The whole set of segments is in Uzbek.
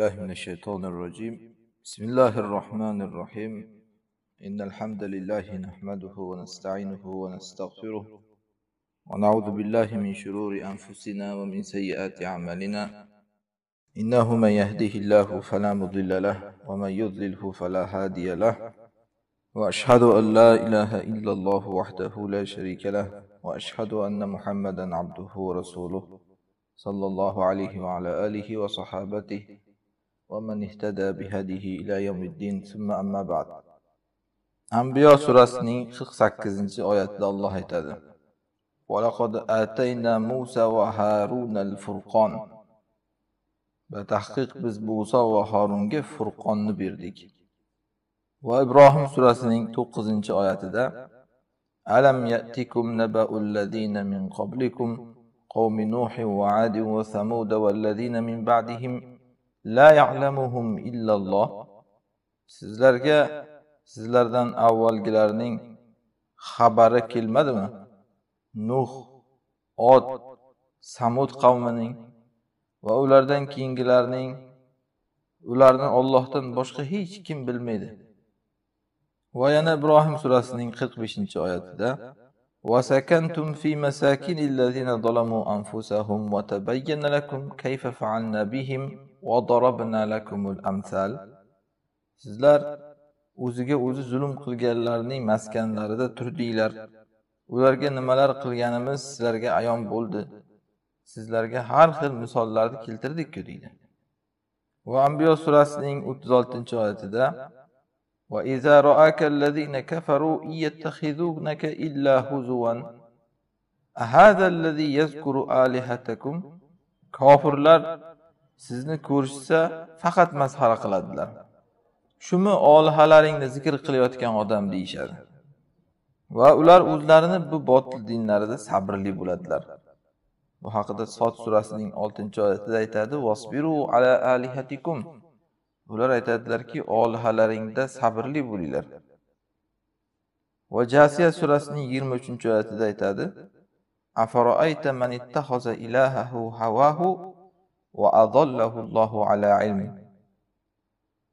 بالله من الشيطان الرجيم بسم الله الرحمن الرحيم إن الحمد لله نحمده ونستعينه ونستغفره ونعوذ بالله من شرور أنفسنا ومن سيئات أعمالنا إنه من يهده الله فلا مضل له ومن يضلله فلا هادي له وأشهد أن لا إله إلا الله وحده لا شريك له وأشهد أن محمدا عبده ورسوله صلى الله عليه وعلى آله وصحابته ومن اهتدى بهديه إلى يوم الدين ثم أما بعد أنبياء سورسنين 48 آيات الله aytadi ولقد آتينا موسى وهارون الفرقان بتحقيق biz Musa va Harunga Furqonni berdik. Va Ibrohim surasining 9-oyatida Alam ya'tikum naba'ul ladina min qablikum qaumi Nuh va Ad va Samud va ladina min ba'dihim la ya'lamuhum illalloh sizlarga sizlardan avvalgilarning xabari kelmadimi nuh od samud qavmining va ulardan keyingilarning ularni ollohdan boshqa hech kim bilmaydi va yana ibrohim surasining qirq beshinchi oyatida وسكنتم في مساكن الذين ظلموا أنفسهم وتبين لكم كيف فعلنا بهم sizlar o'ziga o'zi zulm qilganlarning maskanlarida turdinglar ularga nimalar qilganimiz sizlarga ayon bo'ldi sizlarga har xil misollarni keltirdikku deydi va ambiyo surasining o'ttiz oltinchi oyatida kofirlar sizni ko'rishsa faqat masxara qiladilar shumi olihalaringni zikr qilayotgan odam deyishadi va ular o'zlarini bu botil dinlarida sabrli bo'ladilar bu haqida sot surasining oltinchi oyatida aytadi vasbiru ala alihatikum ular aytadilarki olihalaringda sabrli bo'linglar va jasiya surasining yigirma uchinchi oyatida aytadi afaroayta man ittahoza ilahahu havahu وأضله الله على علمه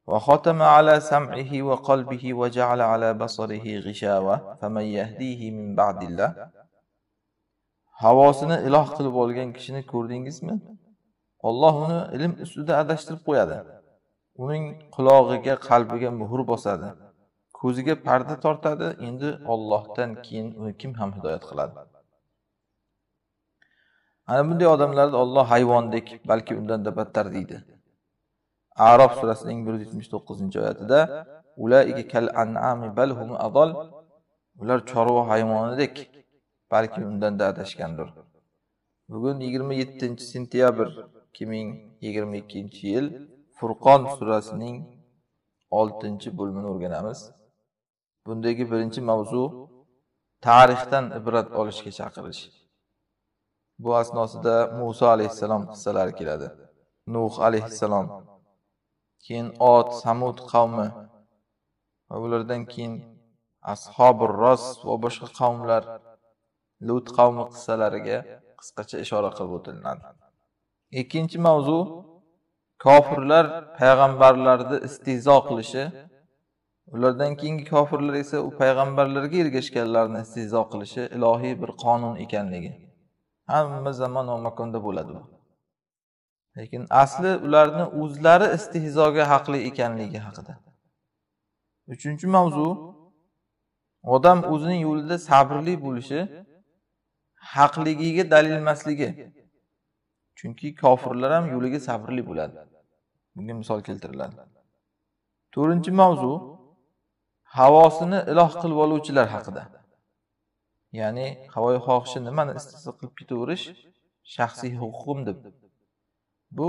وختم على سمعه وقلبه وجعل على بصره غشاوة فمن يهديه من بعد الله havosini iloh qilib olgan kishini ko'rdingizmi olloh uni ilm ustida adashtirib qo'yadi uning qulog'iga qalbiga muhr bosadi ko'ziga parda tortadi endi ollohdan keyin uni kim ham hidoyat qiladi ana bunday odamlarni olloh hayvondek balki undanda battar deydi arof surasining bir yuz yetmish to'qqizinchi oyatida ular chorva hayvonidek balki undanda adashgandir bugun yigirma yettinchi sentyabr ikki ming yigirma ikkinchi yil furqon surasining oltinchi bo'limini o'rganamiz bundagi birinchi mavzu tarixdan ibrat olishga chaqirish Bu asnosida Musa alayhissalom qissalari keladi. Nuh alayhissalom, keyin Ot, Samud qavmi va ulardan keyin Ashabur Ros va boshqa qavmlar Lut qavmi qissalariga qisqacha ishora qilib o'tilinadi. Ikkinchi mavzu kofirlar payg'ambarlarni istehzo qilishi ulardan keyingi kofirlar esa u payg'ambarlarga ergashganlarni istehzo qilishi ilohiy bir qonun ekanligi hamma zamon va makonda bo'ladi lekin asli ularni o'zlari istehzoga haqli ekanligi haqida uchinchi mavzu odam o'zining yo'lida sabrli bo'lishi haqligiga dalil emasligi chunki kofirlar ham yo'liga sabrli bo'ladi bunga misol keltiriladi to'rtinchi mavzu havosini iloh qilib oluvchilar haqida ya'ni havoyi xohishi nimani istisno qilib ketaverish shaxsiy huquqim deb bu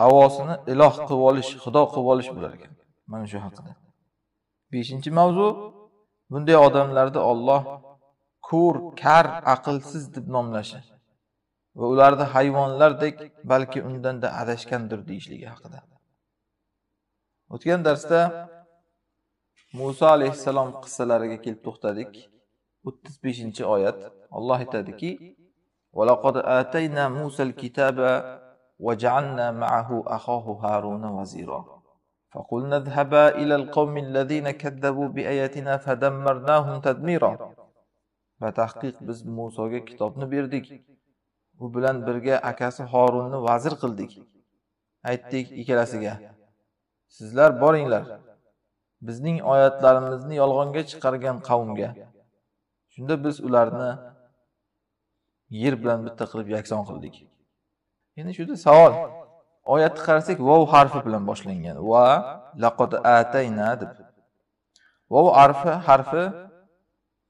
havosini iloh qilib olish xudo qilib olish bo'lar ekan mana shu haqida beshinchi mavzu bunday odamlarni olloh ko'r kar aqlsiz deb nomlashi va ularni hayvonlardek balki undanda adashgandir deyishligi haqida o'tgan darsda muso alayhissalom qissalariga kelib to'xtadik o'ttiz beshinchi oyat olloh aytadiki va tahqiq biz Musoga kitobni berdik. U bilan birga akasi Harunni vazir qildik. Aytdik ikkalasiga: Sizlar boringlar. Bizning oyatlarimizni yolg'onga chiqargan qavmga shunda biz ularni yer bilan bitta qilib yakson qildik endi yerda savol oyatni qarasak vov harfi bilan boshlangan va laqod atayna deb vov harfi harfi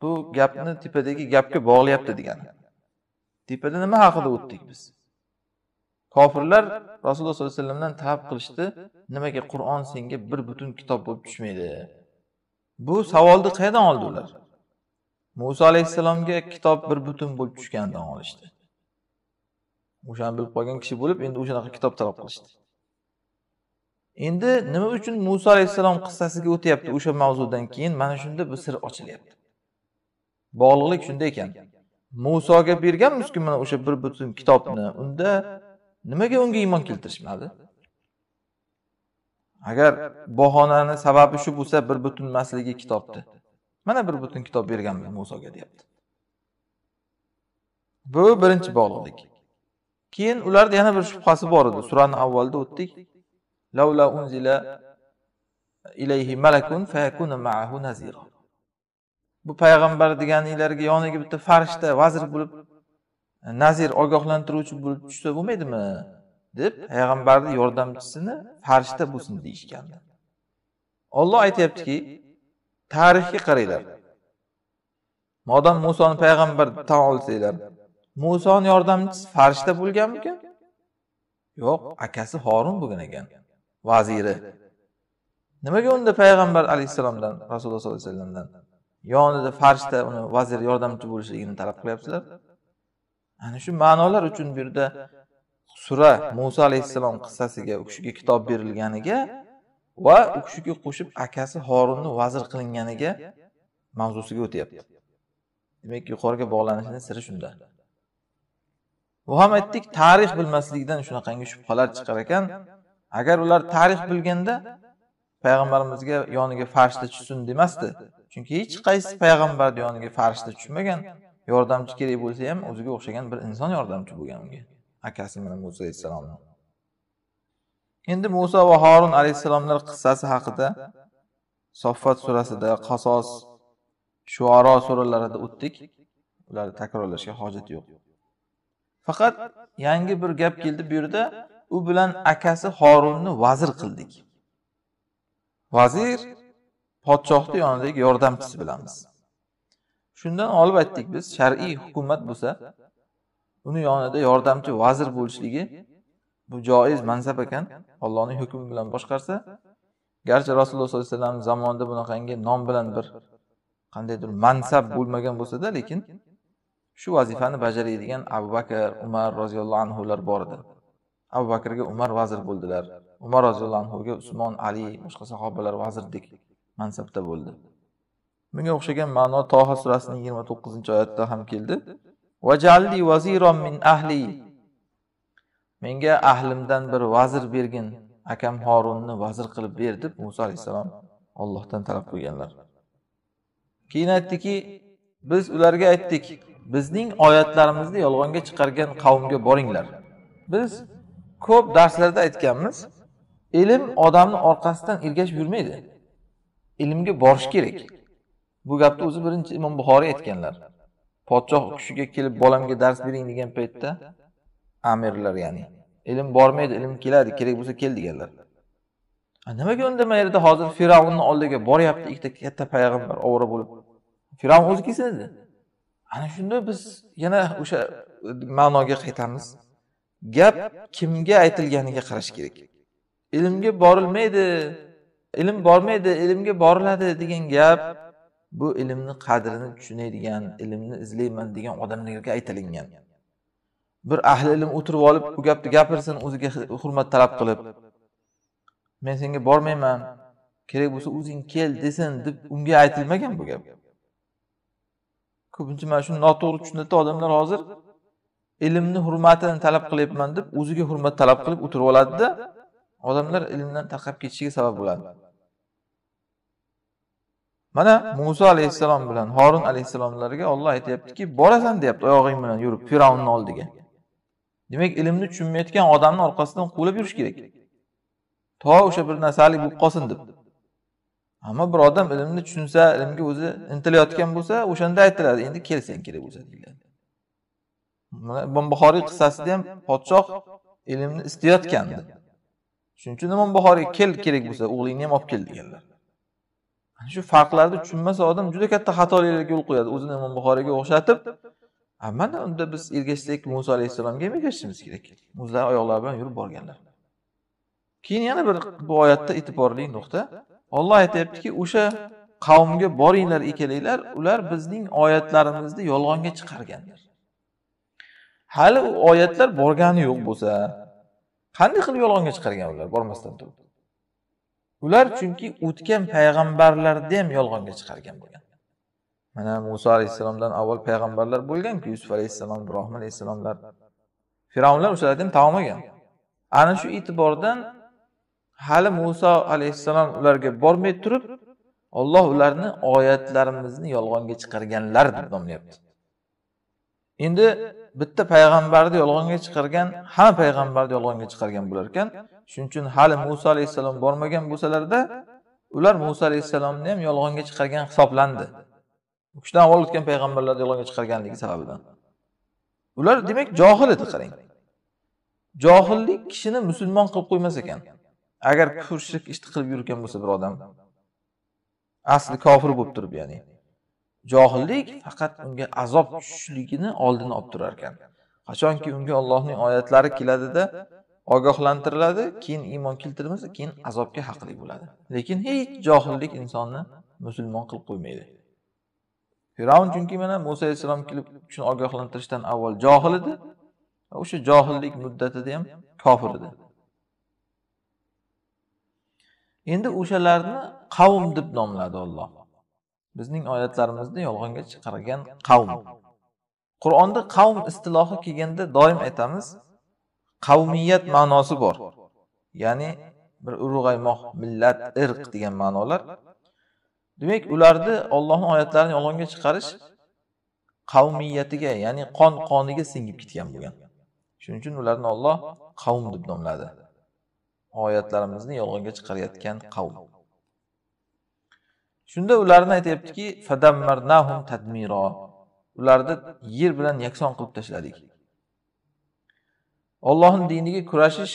bu gapni tepadagi gapga bog'layapti degani tepada nima haqida o'tdik biz kofirlar rasululloh sollallohu alayhi vasallamdan talab qilishdi nimaga qur'on senga bir butun kitob bo'lib tushmaydi bu savolni qayerdan oldi ular Musa alayhissalomga kitob bir butun bo'lib tushganidan olishdi. O'shani bilib qolgan kishi bo'lib, endi o'shanaqa kitob talab qilishdi. Endi nima uchun Musa alayhissalom qissasiga o'tyapti o'sha mavzudan keyin mana shunda bu sir ochilyapti. Bog'liqlik shunda ekan. Musoga berganmizku mana o'sha bir butun kitobni, unda nimaga unga iymon keltirishmadi? Agar bahonani sababi shu bo'lsa, bir butun masligi kitobdi. mana bir butun kitob berganman musoga deyapti bu birinchi bog'liqlik keyin ularda yana bir shubhasi bor edi surani avvalida o'tdik unzila ilayhi malakun ma'ahu bu payg'ambar deganinglarga yoniga bitta farishta vazir bo'lib nazir ogohlantiruvchi bo'lib tushsa bo'lmaydimi deb payg'ambarni yordamchisini farishta bo'lsin deyishgandi olloh aytyaptiki tarixga qaranglar modam musoni payg'ambar tan olsanglar musoni yordamchisi farishta bo'lganmikan yo'q akasi horun bo'lgan ekan vaziri nimaga unda payg'ambar alayhissalomdan rasululloh sollallohu alayhi vasallamdan yonida farishta uni vazir yordamchi bo'lishligini talab qilyapsizlar ana shu ma'nolar uchun bu yerda sura muso alayhissalom qissasiga u kishiga kitob berilganiga va u kishiga qo'shib akasi horunni vazir qilinganiga mavzusiga o'tyapti demak yuqoriga bog'lanishini siri shunda bu ham aytdik tarix bilmaslikdan shunaqangi shubhalar chiqar ekan agar ular tarix bilganda payg'ambarimizga yoniga farishta tushsin demasdi chunki hech qaysi payg'ambarni yoniga farishta tushmagan yordamchi kerak bo'lsa ham o'ziga o'xshagan bir inson yordamchi bo'lgan unga akasi mana muso alayhissalomni endi muso va horun alayhissalomlar qissasi haqida soffat surasida qasos shuaro suralarida o'tdik ularni takrorlashga hojat yo'q faqat yangi bir gap keldi bu yerda u bilan akasi horunni vazir qildik vazir podshohni yonidagi yordamchisi bilamiz shundan olib aytdik biz shar'iy hukumat bo'lsa uni yonida yordamchi vazir bo'lishligi bu joiz mansab ekan Allohning hukmi bilan boshqarsa garchi rasululloh sollallohu alayhi vasallam zamonida bunaqangi nom bilan bir qandaydir mansab bo'lmagan bo'lsada lekin shu vazifani bajaraydigan abu bakr umar roziyallohu anhular bor edi abu bakrga umar vazir bo'ldilar umar roziyallohu anhuga usmon ali boshqa sahobalar vazirdek mansabda bo'ldi bunga o'xshagan ma'no toha surasining yigirma to'qqizinchi oyatida ham keldi min ahli menga ahlimdan bir vazir bergin akam horunni vazir qilib ber deb muso alayhissalom ollohdan talab qilganlar keyin aytdiki biz ularga aytdik bizning oyatlarimizni yolg'onga chiqargan qavmga boringlar biz ko'p darslarda aytganmiz ilm odamni orqasidan ergashib yurmaydi ilmga borish kerak bu gapni o'zi birinchi imom buxoriy aytganlar podshoh kishiga kelib bolamga dars bering degan paytda amirlar ya'ni ilm bormaydi ilm keladi kerak bo'lsa kel deganlar nimaga yerda hozir fir'avnni oldiga boryapti ikkita katta payg'ambar ovora bo'lib fir'avn o'zi kelsin edi ana shunda biz yana o'sha ma'noga qaytamiz gap kimga aytilganiga qarash kerak ilmga borilmaydi ilm bormaydi ilmga boriladi degan gap bu ilmni qadrini tushunadigan ilmni izlayman degan odamlarga aytilingan bir ahli ilm o'tirib olib bu gapni gapirsin o'ziga hurmat talab qilib men senga bormayman kerak bo'lsa o'zing kel desin deb unga aytilmagan bu gap ko'pincha mana shuni noto'g'ri tushunadida odamlar hozir ilmni hurmatini talab qilyapman deb o'ziga hurmat talab qilib o'tirib oladida odamlar ilmdan tarqab ketishiga sabab bo'ladi mana muso alayhissalom bilan horun alayhissalomlarga olloh aytyaptiki borasan deyapti oyog'ing bilan yurib fir'avnni oldiga demak ilmni tushunmayotgan odamni orqasidan quvlab yurish kerak to o'sha bir narsalik bo'lib qolsin deb ammo bir odam ilmni tushunsa ilmga o'zi intilayotgan bo'lsa o'shanda aytiladi endi kelsang kerak bo'lsa deyiladi mana imom buxoriy qissasida ham podshoh ilmni istayotgandi shuning uchun imom bahoriyga kel kerak bo'lsa o'g'lingni ham olib kel deganlar shu farqlarni tushunmasa odam juda katta xatolarga yo'l qo'yadi o'zini imom buxoriyga o'xshatib mana unda biz ergashsak muso alayhissalomga ham ergashishimiz kerak o'zlari oyoqlari bilan yurib borganlar keyin yana bir bu oyatda e'tiborli nuqta olloh aytyaptiki o'sha qavmga boringlar ekalinglar ular bizning oyatlarimizni yolg'onga chiqarganlar hali u oyatlar borgani yo'q bo'lsa qanday qilib yolg'onga chiqargan ular bormasdan turib ular chunki o'tgan payg'ambarlarni ham yolg'onga chiqargan bo'lgan mana muso alayhissalomdan avval payg'ambarlar bo'lganku yusuf alayhissalom ibrohim alayhissalomlar firavnlar o'shalarni ham olgan ana shu e'tibordan hali muso alayhissalom ularga bormay turib olloh ularni oyatlarimizni yolg'onga chiqarganlar deb nomlayapti endi bitta payg'ambarni yolg'onga chiqargan hamma payg'ambarni yolg'onga chiqargan bo'lar ekan shuning uchun hali muso alayhissalom bormagan bo'lsalarda ular muso alayhissalomni ham yolg'onga chiqargan hisoblandi u kishidan avval o'tgan payg'ambarlarni yolg'onga chiqarganligi sababidan ular demak johil edi qarang johillik kishini musulmon qilib qo'ymas ekan agar kufr shirk ishni qilib yurgan bo'lsa bir odam asli kofir bo'lib turib ya'ni johillik faqat unga azob tushishligini oldini olib turar ekan qachonki unga ollohning oyatlari keladida ogohlantiriladi keyin iymon keltirmasa keyin azobga haqli bo'ladi lekin hech johillik insonni musulmon qilib qo'ymaydi fir'avn chunki mana muso alayhissalom kelib shuni ogohlantirishdan avval johil edi o'sha johillik muddatida ham kofir edi endi o'shalarni qavm deb nomladi olloh bizning oyatlarimizda yolg'onga chiqargan qavm qur'onda qavm istilohi kelganda doim aytamiz qavmiyat ma'nosi bor ya'ni bir urug'aymoq millat irq degan ma'nolar demak ularni ollohni oyatlarini yolg'onga chiqarish qavmiyatiga ya'ni qon qoniga singib ketgan bo'lgan shuning uchun ularni olloh qavm deb nomladi oyatlarimizni yolg'onga chiqarayotgan qavm shunda ularni aytyaptiki fadammarnahum tadmiro ularni yer bilan yakson qilib tashladik ollohni diniga kurashish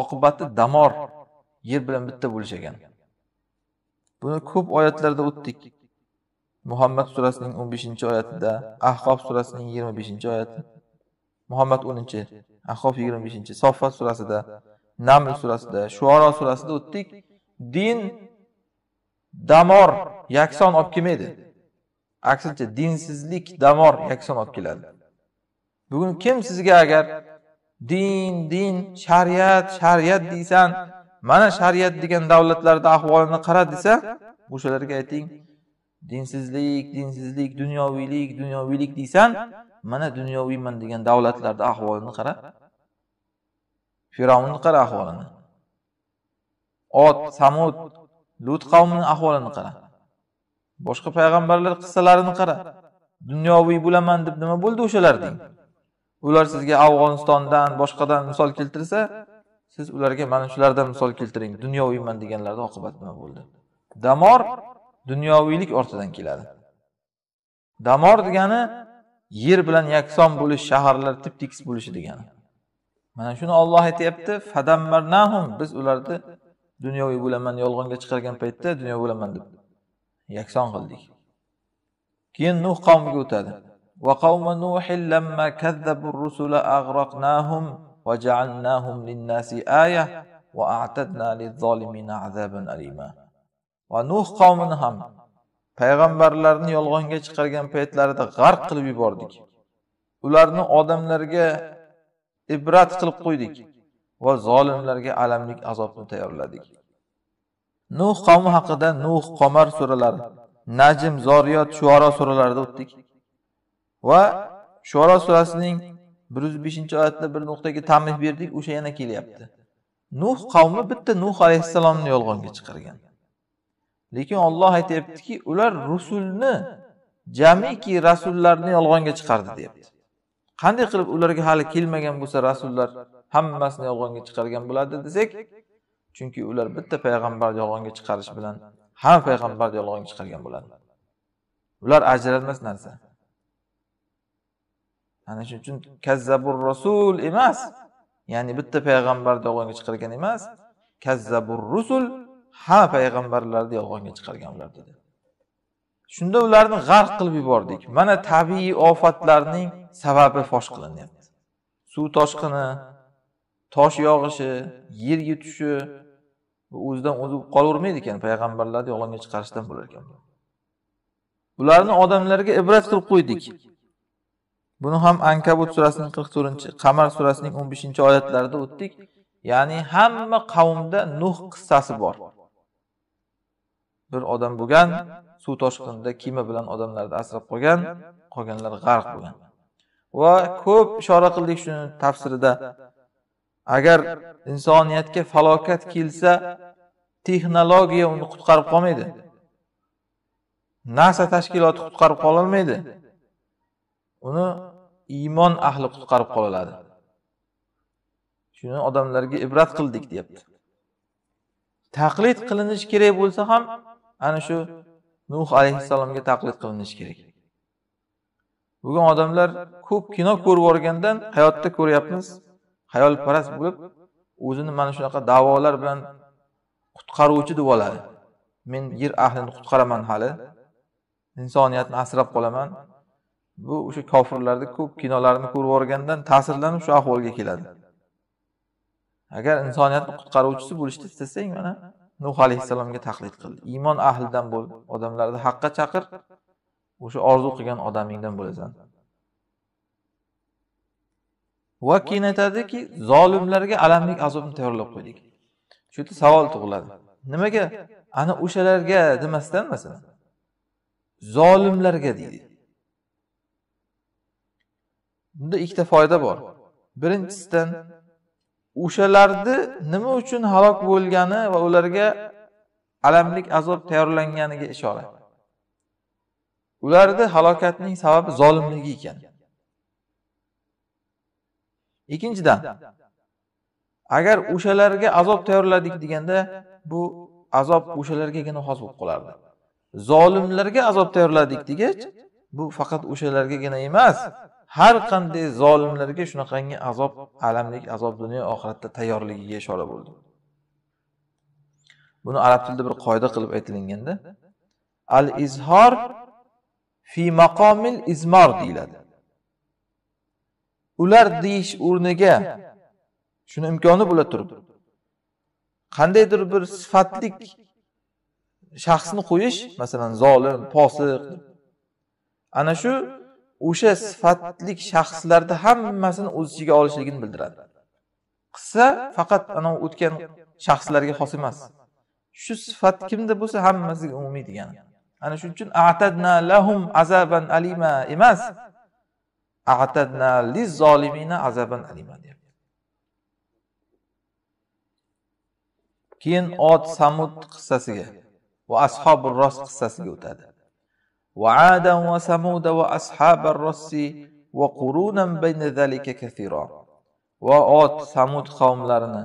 oqibati damor yer bilan bitta bo'lish ekan Buni ko'p oyatlarda o'tdik. Muhammad surasining 15-oyatida, Ahqof surasining 25-oyati, Muhammad 10-chi, Ahqof 25-chi, Soffat surasida, Naml surasida, Shuara surasida o'tdik. Din damor yakson olib kelmaydi. Aksincha dinsizlik damor yakson olib keladi. Bugun kim sizga agar din, din, shariat, shariat deysan, mana shariat degan davlatlarda ahvolini qara desa o'shalarga ayting dinsizlik dinsizlik dunyoviylik dunyoviylik deysan mana dunyoviyman degan davlatlarda ahvolini qara fir'avnni qara ahvolini ot samud lut qavmini ahvolini qara boshqa payg'ambarlar qissalarini qara dunyoviy bo'laman deb nima bo'ldi o'shalarning ular sizga afg'onistondan boshqadan misol keltirsa siz ularga mana shulardan misol keltiring dunyoviyman deganlarni oqibati nima bo'ldi damor dunyoviylik ortidan keladi damor degani yer bilan yakson bo'lish shaharlar tip tekis bo'lishi degani mana shuni olloh aytyapti biz ularni dunyoviy bo'laman yolg'onga chiqargan paytda dunyo bo'laman deb yakson qildik keyin nuh qavmiga o'tadi وجعلناهم للناس آية وأعتدنا للظالمين عذابا أليما ونوح قومنا هم payg'ambarlarni yolg'onga chiqargan paytlarida g'arq qilib yubordik ularni odamlarga ibrat qilib qo'ydik va zolimlarga alamlik azobni tayyorladik nuh qavmi haqida nuh qomar suralari najm zoriyot shuoro suralarida o'tdik va shuoro surasining bir yuz beshinchi oyatda bir nuqtaga tamih berdik o'sha yana kelyapti nuh qavmi bitta nuh alayhissalomni yolg'onga chiqargan lekin olloh aytyaptiki ular rusulni jamiki rasullarni yolg'onga chiqardi deyapti qanday qilib ularga hali kelmagan bo'lsa rasullar hammasini yolg'onga chiqargan bo'ladi desak chunki ular bitta payg'ambarni yolg'onga chiqarish bilan hamma payg'ambarni yolg'onga chiqargan bo'ladi ular ajralmas narsa ana shuning uchun kazzabur rasul emas ya'ni bitta payg'ambarni yolg'onga chiqargan emas kazzabur rusul ha payg'ambarlarni yolg'onga chiqargan ular dedi shunda ularni g'arq qilib yubordik mana tabiiy ofatlarning sababi fosh qilinyapti suv toshqini tosh yog'ishi yerga tutishi o'zidan o'zi qolavermaydi ekan payg'ambarlarni yolg'onga chiqarishdan bo'lar ekan ularni odamlarga ibrat qilib qo'ydik Buni ham Ankabut surasining 44-chi, Qamar surasining 15-oyatlarida o'tdik. Ya'ni hamma qavmda Nuh qissasi bor. Bir odam bo'lgan, suv toshqinida kema bilan odamlarni asrab qolgan, qolganlar g'arq bo'lgan. Va ko'p ishora qildik shuni tafsirida. Agar insoniyatga falokat kelsa, texnologiya uni qutqarib qolmaydi. NASA tashkiloti qutqarib qololmaydi. uni iymon ahli qutqarib qololadi shuni odamlarga ibrat qildik deyapti taqlid qilinishi kerak bo'lsa ham ana shu nuh alayhissalomga taqlid qilinishi kerak bugun odamlar ko'p kino ko'rib yuborgandan hayotda ko'ryapmiz hayolparast bo'lib o'zini mana shunaqa davolar bilan qutqaruvchi deb oladi men yer ahlini qutqaraman hali insoniyatni asrab qolaman bu o'sha kofirlarni ko'p kinolarini ko'rib yuborgandan ta'sirlanib shu ahvolga keladi agar insoniyatni qutqaruvchisi bo'lishni istasang mana nuh alayhissalomga taqlid qil iymon ahlidan bo'l odamlarni haqqa chaqir o'sha orzu qilgan odamingdan bo'lasan va keyin aytadiki zolimlarga alamlik azobni tayyorlab qo'ydik shu yerda savol tug'iladi nimaga ana o'shalarga demasdan masalan zolimlarga deydi bunda ikkita foyda bor birinchisidan o'shalarni nima uchun halok bo'lgani va ularga alamlik azob tayyorlanganiga ishora ularni halokatning sababi zolimligi ekan ikkinchidan agar o'shalarga azob tayyorladik deganda bu azob o'shalargagina xos bo'lib qolardi zolimlarga azob tayyorladik degach bu faqat o'shalargagina emas har qanday zolimlarga shunaqangi azob alamlik azob dunyo oxiratda tayyorligiga ishora bo'ldi buni arab tilida bir qoida qilib aytilganda al izhor fi maqomil izmor deyiladi ular deyish o'rniga shuni imkoni bo'la turib qandaydir bir sifatlik shaxsni qo'yish masalan zolim posiq ana shu o'sha sifatlik shaxslarni hammasini o'z ichiga olishligini bildiradi qissa faqat anavi o'tgan shaxslarga xos emas shu sifat kimda bo'lsa hammasiga umumiy degani ana shuning uchun atadna lahum azaban alima emas atadna li zolimina azaban alima deyapti keyin ot samud qissasiga va ashobi ros qissasiga o'tadi وعادا وثمود وأصحاب الرس وقرونا بين ذلك كثيرا وآت ثمود قوم لرنا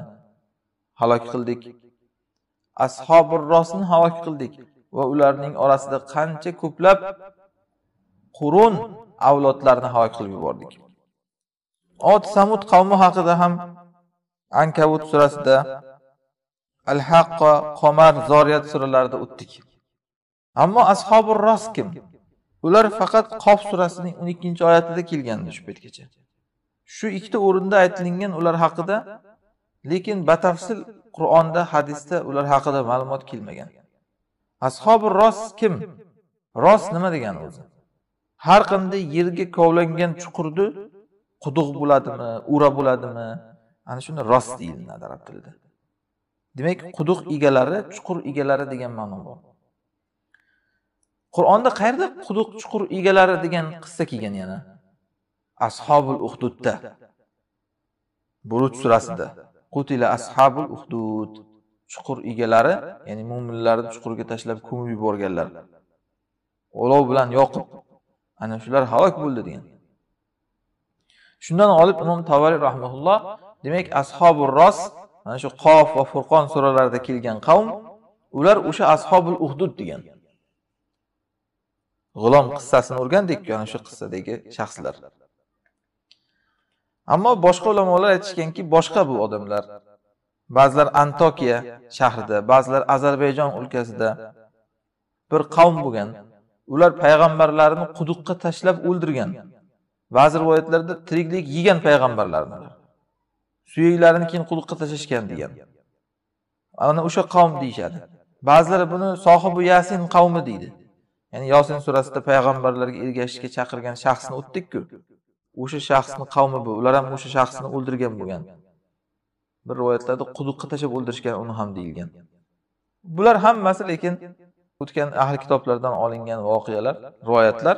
هلاك قلدك أصحاب الرس هلاك قلدك وأولارنين أرسد قنچ كبلب qurun avlodlarni halok qilib yubordik ot samud qavmi haqida ham ankabut surasida al haqqa qomar zoriyat suralarida o'tdik ammo ashobi rost kim ular faqat qof surasining o'n ikkinchi oyatida kelgandi shu paytgacha shu ikkita o'rinda aytilingan ular haqida lekin batafsil qur'onda hadisda ular haqida ma'lumot kelmagan ashobi rost kim rost nima degani o'zi har qanday yerga kovlangan chuqurni quduq bo'ladimi ura bo'ladimi ana shuni rost deyiladi arab tilida demak quduq egalari chuqur egalari degan ma'no bor qur'onda qayerda quduq chuqur egalari degan qissa kelgan yana ashobul uhdudda buruj surasida qutila ashabul uhdud chuqur egalari ya'ni mo'minlarni chuqurga tashlab ko'mib yuborganlar olov bilan yoqib ana shular halok bo'ldi degan shundan olib imom tavariy rahmaulloh demak ashobul ros mana shu qof va furqon suralarida kelgan qavm ular o'sha ashobul uhdud degan g'ulom qissasini o'rgandikku ana shu qissadagi shaxslar ammo boshqa ulamolar aytishganki boshqa bu odamlar ba'zilar antokiya shahrida ba'zilar ozarbayjon o'lkasida bir qavm bo'lgan ular payg'ambarlarini quduqqa tashlab o'ldirgan ba'zi rivoyatlarda tiriklik yegan payg'ambarlarni suyaklarini keyin quduqqa tashlashgan degan ana o'sha qavm deyishadi ba'zilar buni sohibi yasin qavmi deydi ya'ni yosin surasida payg'ambarlarga ergashishga chaqirgan shaxsni o'tdikku o'sha shaxsni qavmi bu ular ham o'sha shaxsni o'ldirgan bo'lgan bir rivoyatlarda quduqqa tashlab o'ldirishgan uni ham deyilgan bular hammasi lekin o'tgan ahli kitoblardan olingan voqealar rivoyatlar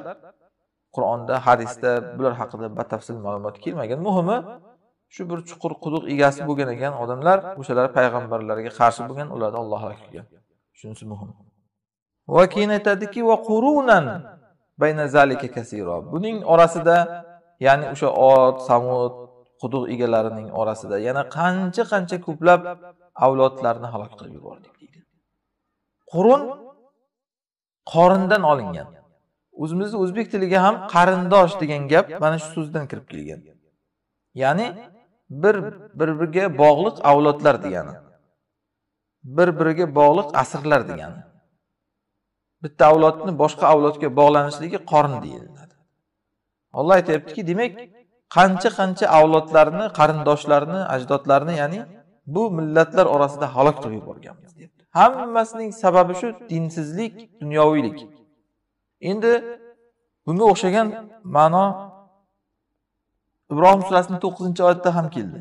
qur'onda hadisda bular haqida batafsil ma'lumot kelmagan muhimi shu bir chuqur quduq egasi bo'lgan ekan odamlar o'shalar payg'ambarlarga qarshi bo'lgan ularni olloh haloq qilgan shunisi muhim va keyin aytadiki va qurunan bayna zalika kasiro buning orasida ya'ni o'sha ot samud quduq egalarining orasida yana qancha qancha ko'plab avlodlarni halok qilib yubordik deydi qurun qorindan olingan o'zimizni o'zbek tiliga ham qarindosh degan gap mana shu so'zdan kirib kelgan ya'ni bir bir biriga bog'liq avlodlar degani bir biriga bog'liq asrlar degani bitta avlodni boshqa avlodga bog'lanishligi qorin deyiladi olloh aytyaptiki demak qancha qancha avlodlarni qarindoshlarni ajdodlarni ya'ni bu millatlar orasida halok qilib yuborganmiz hammasining sababi shu dinsizlik dunyoviylik endi bunga o'xshagan ma'no ibrohim surasining to'qqizinchi oyatda ham keldi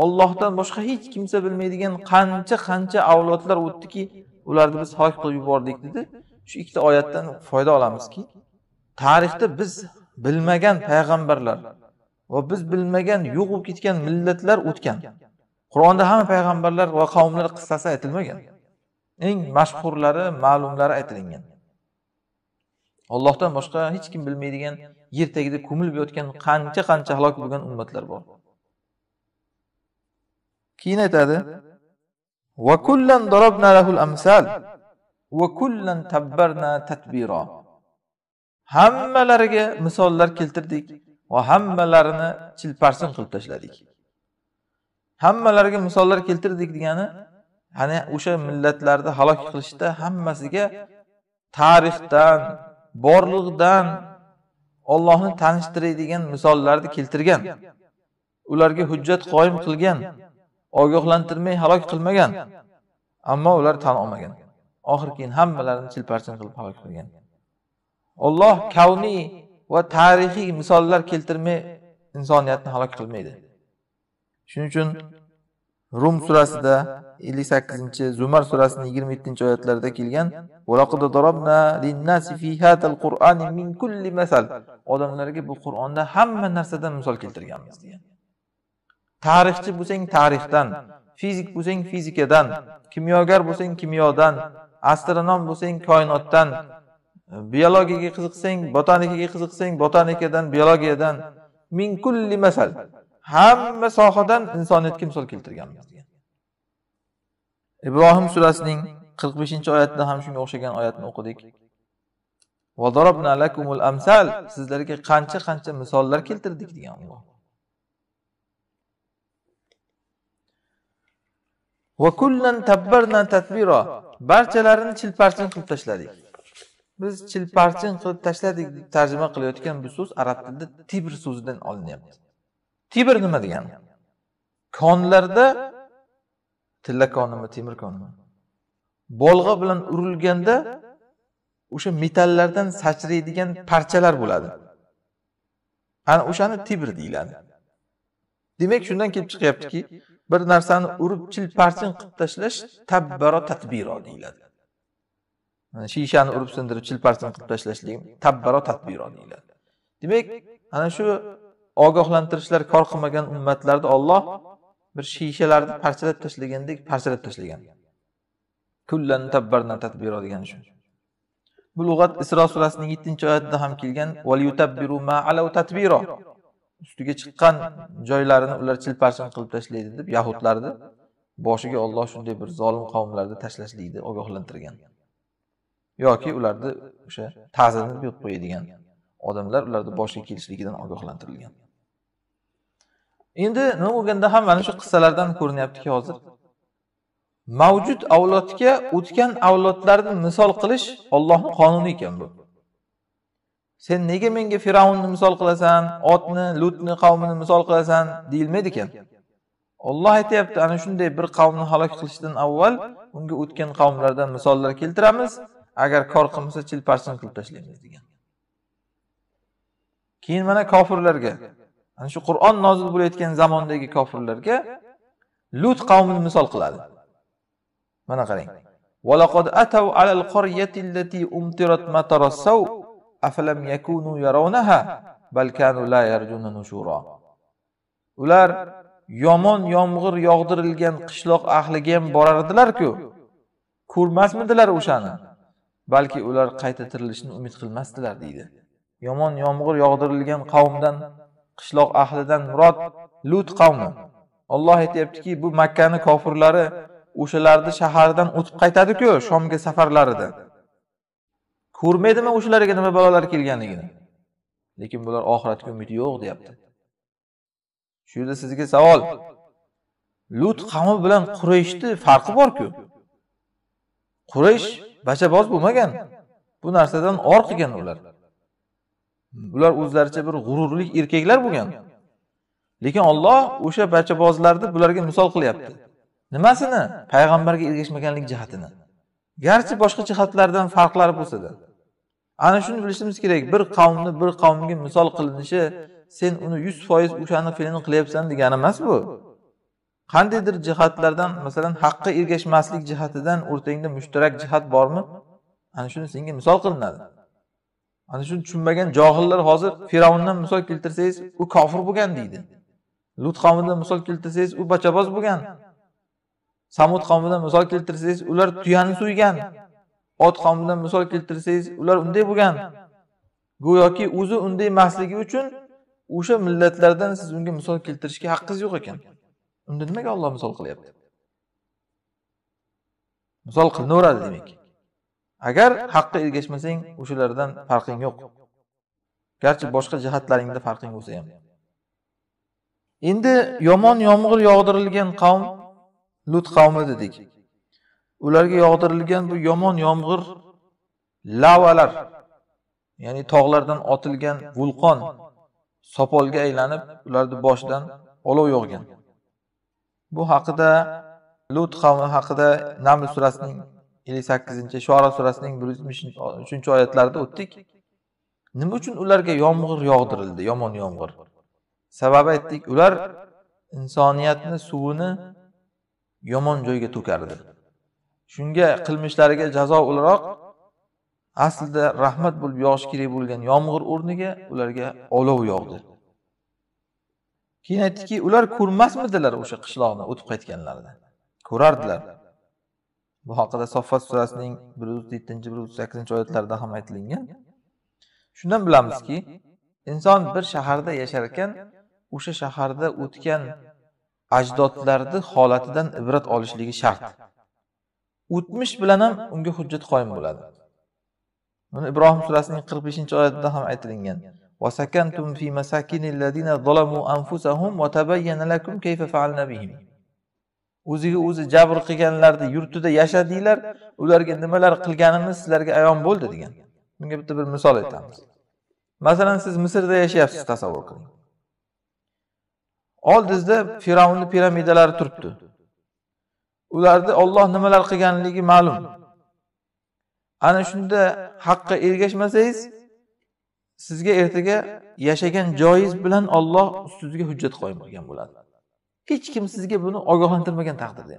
ollohdan boshqa hech kimsa bilmaydigan qancha qancha avlodlar o'tdiki ularni biz halok qilib yubordik dedi shu ikkita oyatdan foyda olamizki tarixda biz bilmagan payg'ambarlar va biz bilmagan yo'q bo'lib ketgan millatlar o'tgan qur'onda hamma payg'ambarlar va qavmlar qissasi aytilmagan eng mashhurlari ma'lumlari aytilingan ollohdan boshqa hech kim bilmaydigan yer tagida ko'milib yotgan qancha qancha halok bo'lgan ummatlar bor keyin aytadi darabna lahul amsal hammalariga misollar keltirdik va hammalarini chilparsin qilib tashladik hammalariga misollar keltirdik degani hani o'sha millatlarni halok qilishda hammasiga tarixdan borliqdan ollohni tanishtiradigan misollarni keltirgan ularga hujjat qoyim qilgan ogohlantirmay halok qilmagan ammo ular tan olmagan oxir keyin hammalarini chilparchin qilib halok qilgan olloh kavniy va tarixiy misollar keltirmay insoniyatni halok qilmaydi shuning uchun rum surasida ellik sakkizinchi zumar surasini yigirma yettinchi oyatlarida kelgan odamlarga bu qur'onda hamma narsadan misol keltirganmiz degan tarixchi bo'lsang tarixdan fizik bo'lsang fizikadan kimyogar bo'lsang kimyodan astronom bo'lsang koinotdan biologiyaga qiziqsang botanikaga qiziqsang botanikadan biologiyadan min kulli masal hamma sohadan insoniyatga misol keltirganmiz degan ibrohim surasining qirq beshinchi oyatida ham shunga o'xshagan oyatni o'qidik sizlarga qancha qancha misollar keltirdik degan alloh va kullan tabbarna tatbiro barchalarini chilparchin qilib tashladik biz chilparchin qilib tashladik deb tarjima qilayotgan bu so'z arab tilida tibr so'zidan olinyapti tibr nima degani konlarda tilla konimi temir konimi bolg'a bilan urilganda o'sha metallardan sachraydigan parchalar bo'ladi ana o'shani tibr deyiladi demak shundan kelib chiqyaptiki bir narsani urib chilparchin qilib tashlash tabbaro tadbiro deyiladi shishani urib sindirib chilparchin qilib tashlashlik tabbaro tadbiro deyiladi demak ana shu ogohlantirishlar kor qilmagan ummatlarni olloh bir shishalarni parchalab tashlagandek parchalab tashlagan kullan tabbarna tadbiro degani shu bu lug'at isro surasining yettinchi oyatida ham kelgan ustiga chiqqan joylarini ular chilparchin qilib tashlaydi deb yahudlarni boshiga Alloh shunday bir zolim qavmlarni tashlashlikni ogohlantirgan yoki ularni o'sha ta'zirni yo'q qo'yadigan odamlar ularni boshiga kelishligidan ogohlantirilgan endi nima bo'lganda ham mana shu qissalardan ko'rinyaptiki hozir mavjud avlodga o'tgan avlodlarni misol qilish Allohning qonuni ekan bu sen nega menga fir'avnni misol qilasan otni lutni qavmini misol qilasan deyilmaydi ekan olloh aytyapti ana shunday bir qavmni halok qilishdan avval unga o'tgan qavmlardan misollar keltiramiz agar kor qilmasa chilparchin qilib tashlaymiz degan keyin mana kofirlarga ana shu qur'on nozil bo'layotgan zamondagi kofirlarga lut qavmini misol qiladi mana qarang afalam yakunu yarawnaha bal kanu la yarjuna nushura ular yomon yomg'ir yog'dirilgan qishloq ahliga ham borardilar-ku ko'rmasmidilar o'shani balki ular qayta tirilishni umid qilmasdilar deydi yomon yomg'ir yog'dirilgan qavmdan qishloq ahlidan murod lut qavmi olloh aytyaptiki bu makkani kofirlari o'shalarni shahardan o'tib qaytadiku shomga safarlarida ko'rmaydimi o'shalarga nima balolar kelganligini lekin bular oxiratga umidi yo'q deyapti shu yerda sizga savol lut qavmi bilan qurayshni farqi borku quraysh bachaboz bo'lmagan bu narsadan or qilgan ular ular o'zlaricha bir g'ururli erkaklar bo'lgan lekin olloh o'sha bachabozlarni bularga misol qilyapti nimasini payg'ambarga ergashmaganlik jihatini garchi boshqa jihatlardan farqlari bo'lsada ana shuni bilishimiz kerak bir qavmni bir qavmga misol qilinishi sen uni yuz foiz o'shani fe'lini qilyapsan degani emas bu qandaydir jihatlardan masalan haqqa ergashmaslik jihatidan o'rtangda mushtarak jihat bormi ana shuni senga misol qilinadi ana shuni tushunmagan johillar hozir firavndan misol keltirsangiz u kofir bo'lgan deydi lut qavmidan misol keltirsangiz u bachaboz bo'lgan samud qavmidan misol keltirsangiz ular tuyani so'ygan ot qomidan misol keltirsangiz ular unday bo'lgan go'yoki o'zi unday emasligi uchun o'sha millatlardan siz unga misol keltirishga haqqingiz yo'q ekan unda nimaga olloh misol qilyapti misol qilinaveradi demak agar haqqa ergashmasang o'shalardan farqing yo'q garchi boshqa jihatlaringda farqing bo'lsa ham endi yomon yomg'ir yog'dirilgan qavm lut qavmi dedik ularga yog'dirilgan bu yomon yomg'ir lavalar ya'ni tog'lardan otilgan vulqon sopolga aylanib ularni boshidan olov yog'gan bu haqida lut qavmi haqida naml surasining ellik sakkizinchi shora surasining bir yuz yetmish uchinchi oyatlarida o'tdik nima uchun ularga yomg'ir yog'dirildi yomon yomg'ir sababi aytdik ular insoniyatni suvini yomon joyga to'kardi shunga qilmishlariga jazo o'laroq aslida rahmat bo'lib yog'ishi kerak bo'lgan yomg'ir o'rniga ularga olov yog'di keyin aytdiki ular ko'rmasmidilar o'sha qishloqni o'tib qaytganlarida ko'rardilar bu haqida soffat surasining bir yuz yettinchi bir yuz sakkizinchi oyatlarida ham aytilingan shundan bilamizki inson bir shaharda yashar ekan o'sha shaharda o'tgan ajdodlarni holatidan ibrat olishligi shart o'tmish bilan ham unga hujjat qoyim bo'ladi buni ibrohim surasining qirq beshinchi oyatida ham aytilingan o'ziga o'zi jabr qilganlarni yurtida yashadinglar ularga nimalar qilganimiz sizlarga ayon bo'ldi degan bunga bitta bir misol aytamiz masalan siz misrda yashayapsiz tasavvur qiling oldingizda fir'avnni piramidalari turibdi ularni olloh nimalar qilganligi ma'lum ana shunda haqqa ergashmasangiz sizga ertaga yashagan joyingiz bilan olloh ustingizga hujjat qo'ymagan bo'ladi hech kim sizga buni ogohlantirmagan taqdirda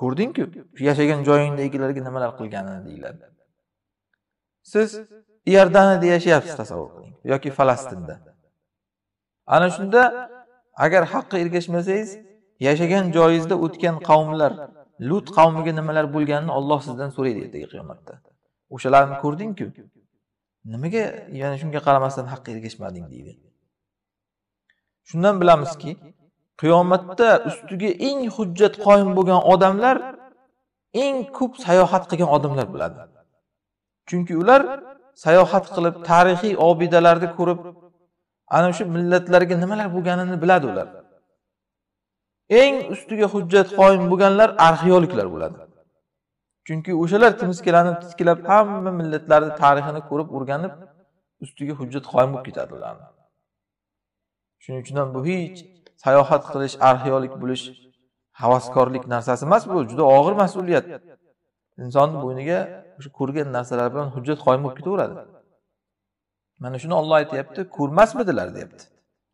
ko'rdingku yashagan joyingdagilarga nimalar qilganini deyiladi siz iordaniyada yashayapsiz tasavvur qiling yoki falastinda ana shunda agar haqqa ergashmasangiz yashagan joyizda o'tgan qavmlar lut qavmiga nimalar bo'lganini olloh sizdan so'raydi ertaga qiyomatda o'shalarni ko'rdingku nimaga yana shunga qaramasdan haqqa ergashmading deydi shundan bilamizki qiyomatda ustiga eng hujjat qoyim bo'lgan odamlar eng ko'p sayohat qilgan odamlar bo'ladi chunki ular sayohat qilib tarixiy obidalarni ko'rib ana shu millatlarga nimalar bo'lganini biladi ular eng ustiga hujjat qoyim bo'lganlar arxeologlar bo'ladi chunki o'shalar timirskilanib titkilab hamma millatlarni tarixini ko'rib o'rganib ustiga hujjat qoyim bo'lib ketadi ularni shuning uchun ham bu hech sayohat qilish arxeolog bo'lish havaskorlik narsasi emas bu juda og'ir mas'uliyat insonni bo'yniga o'sha ko'rgan narsalar bilan hujjat qoyim bo'lib ketaveradi mana shuni olloh aytyapti ko'rmasmidilar deyapti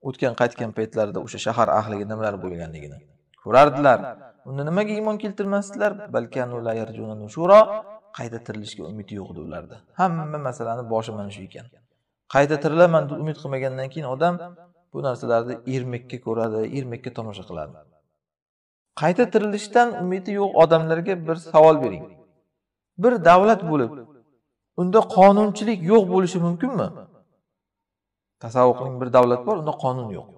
o'tgan qaytgan paytlarida o'sha shahar ahliga nimalar bo'lganligini ko'rardilar uni nimaga iymon keltirmasdilar qayta tirilishga umid yo'q edi ularda hamma masalani boshi mana shu ekan qayta tirilaman deb umid qilmagandan keyin odam bu narsalarni ermakka ko'radi ermakka tomosha qiladi qayta tirilishdan umidi yo'q odamlarga bir savol bering bir davlat bo'lib unda qonunchilik yo'q bo'lishi mumkinmi mü? tasavvur qiling bir davlat bor unda qonun yo'q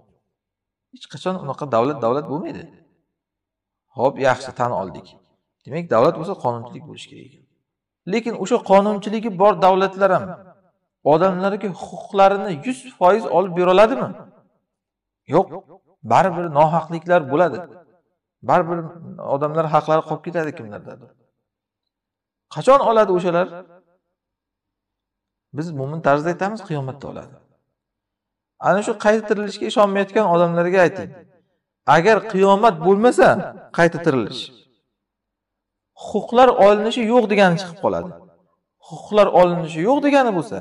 hech qachon unaqa davlat davlat bo'lmaydi ho'p yaxshi tan oldik demak davlat bo'lsa qonunchilik bo'lishi kerak ekan lekin o'sha qonunchiligi bor davlatlar ham odamlarga huquqlarini yuz foiz olib oladimi yo'q baribir nohaqliklar bo'ladi baribir odamlar haqlari qolib ketadi kimlardadir qachon oladi o'shalar biz mo'min tarzda aytamiz qiyomatda oladi ana shu qayta tirilishga ishonmayotgan odamlarga ayting agar qiyomat bo'lmasa qayta tirilish huquqlar olinishi yo'q degani chiqib qoladi huquqlar olinishi yo'q degani bo'lsa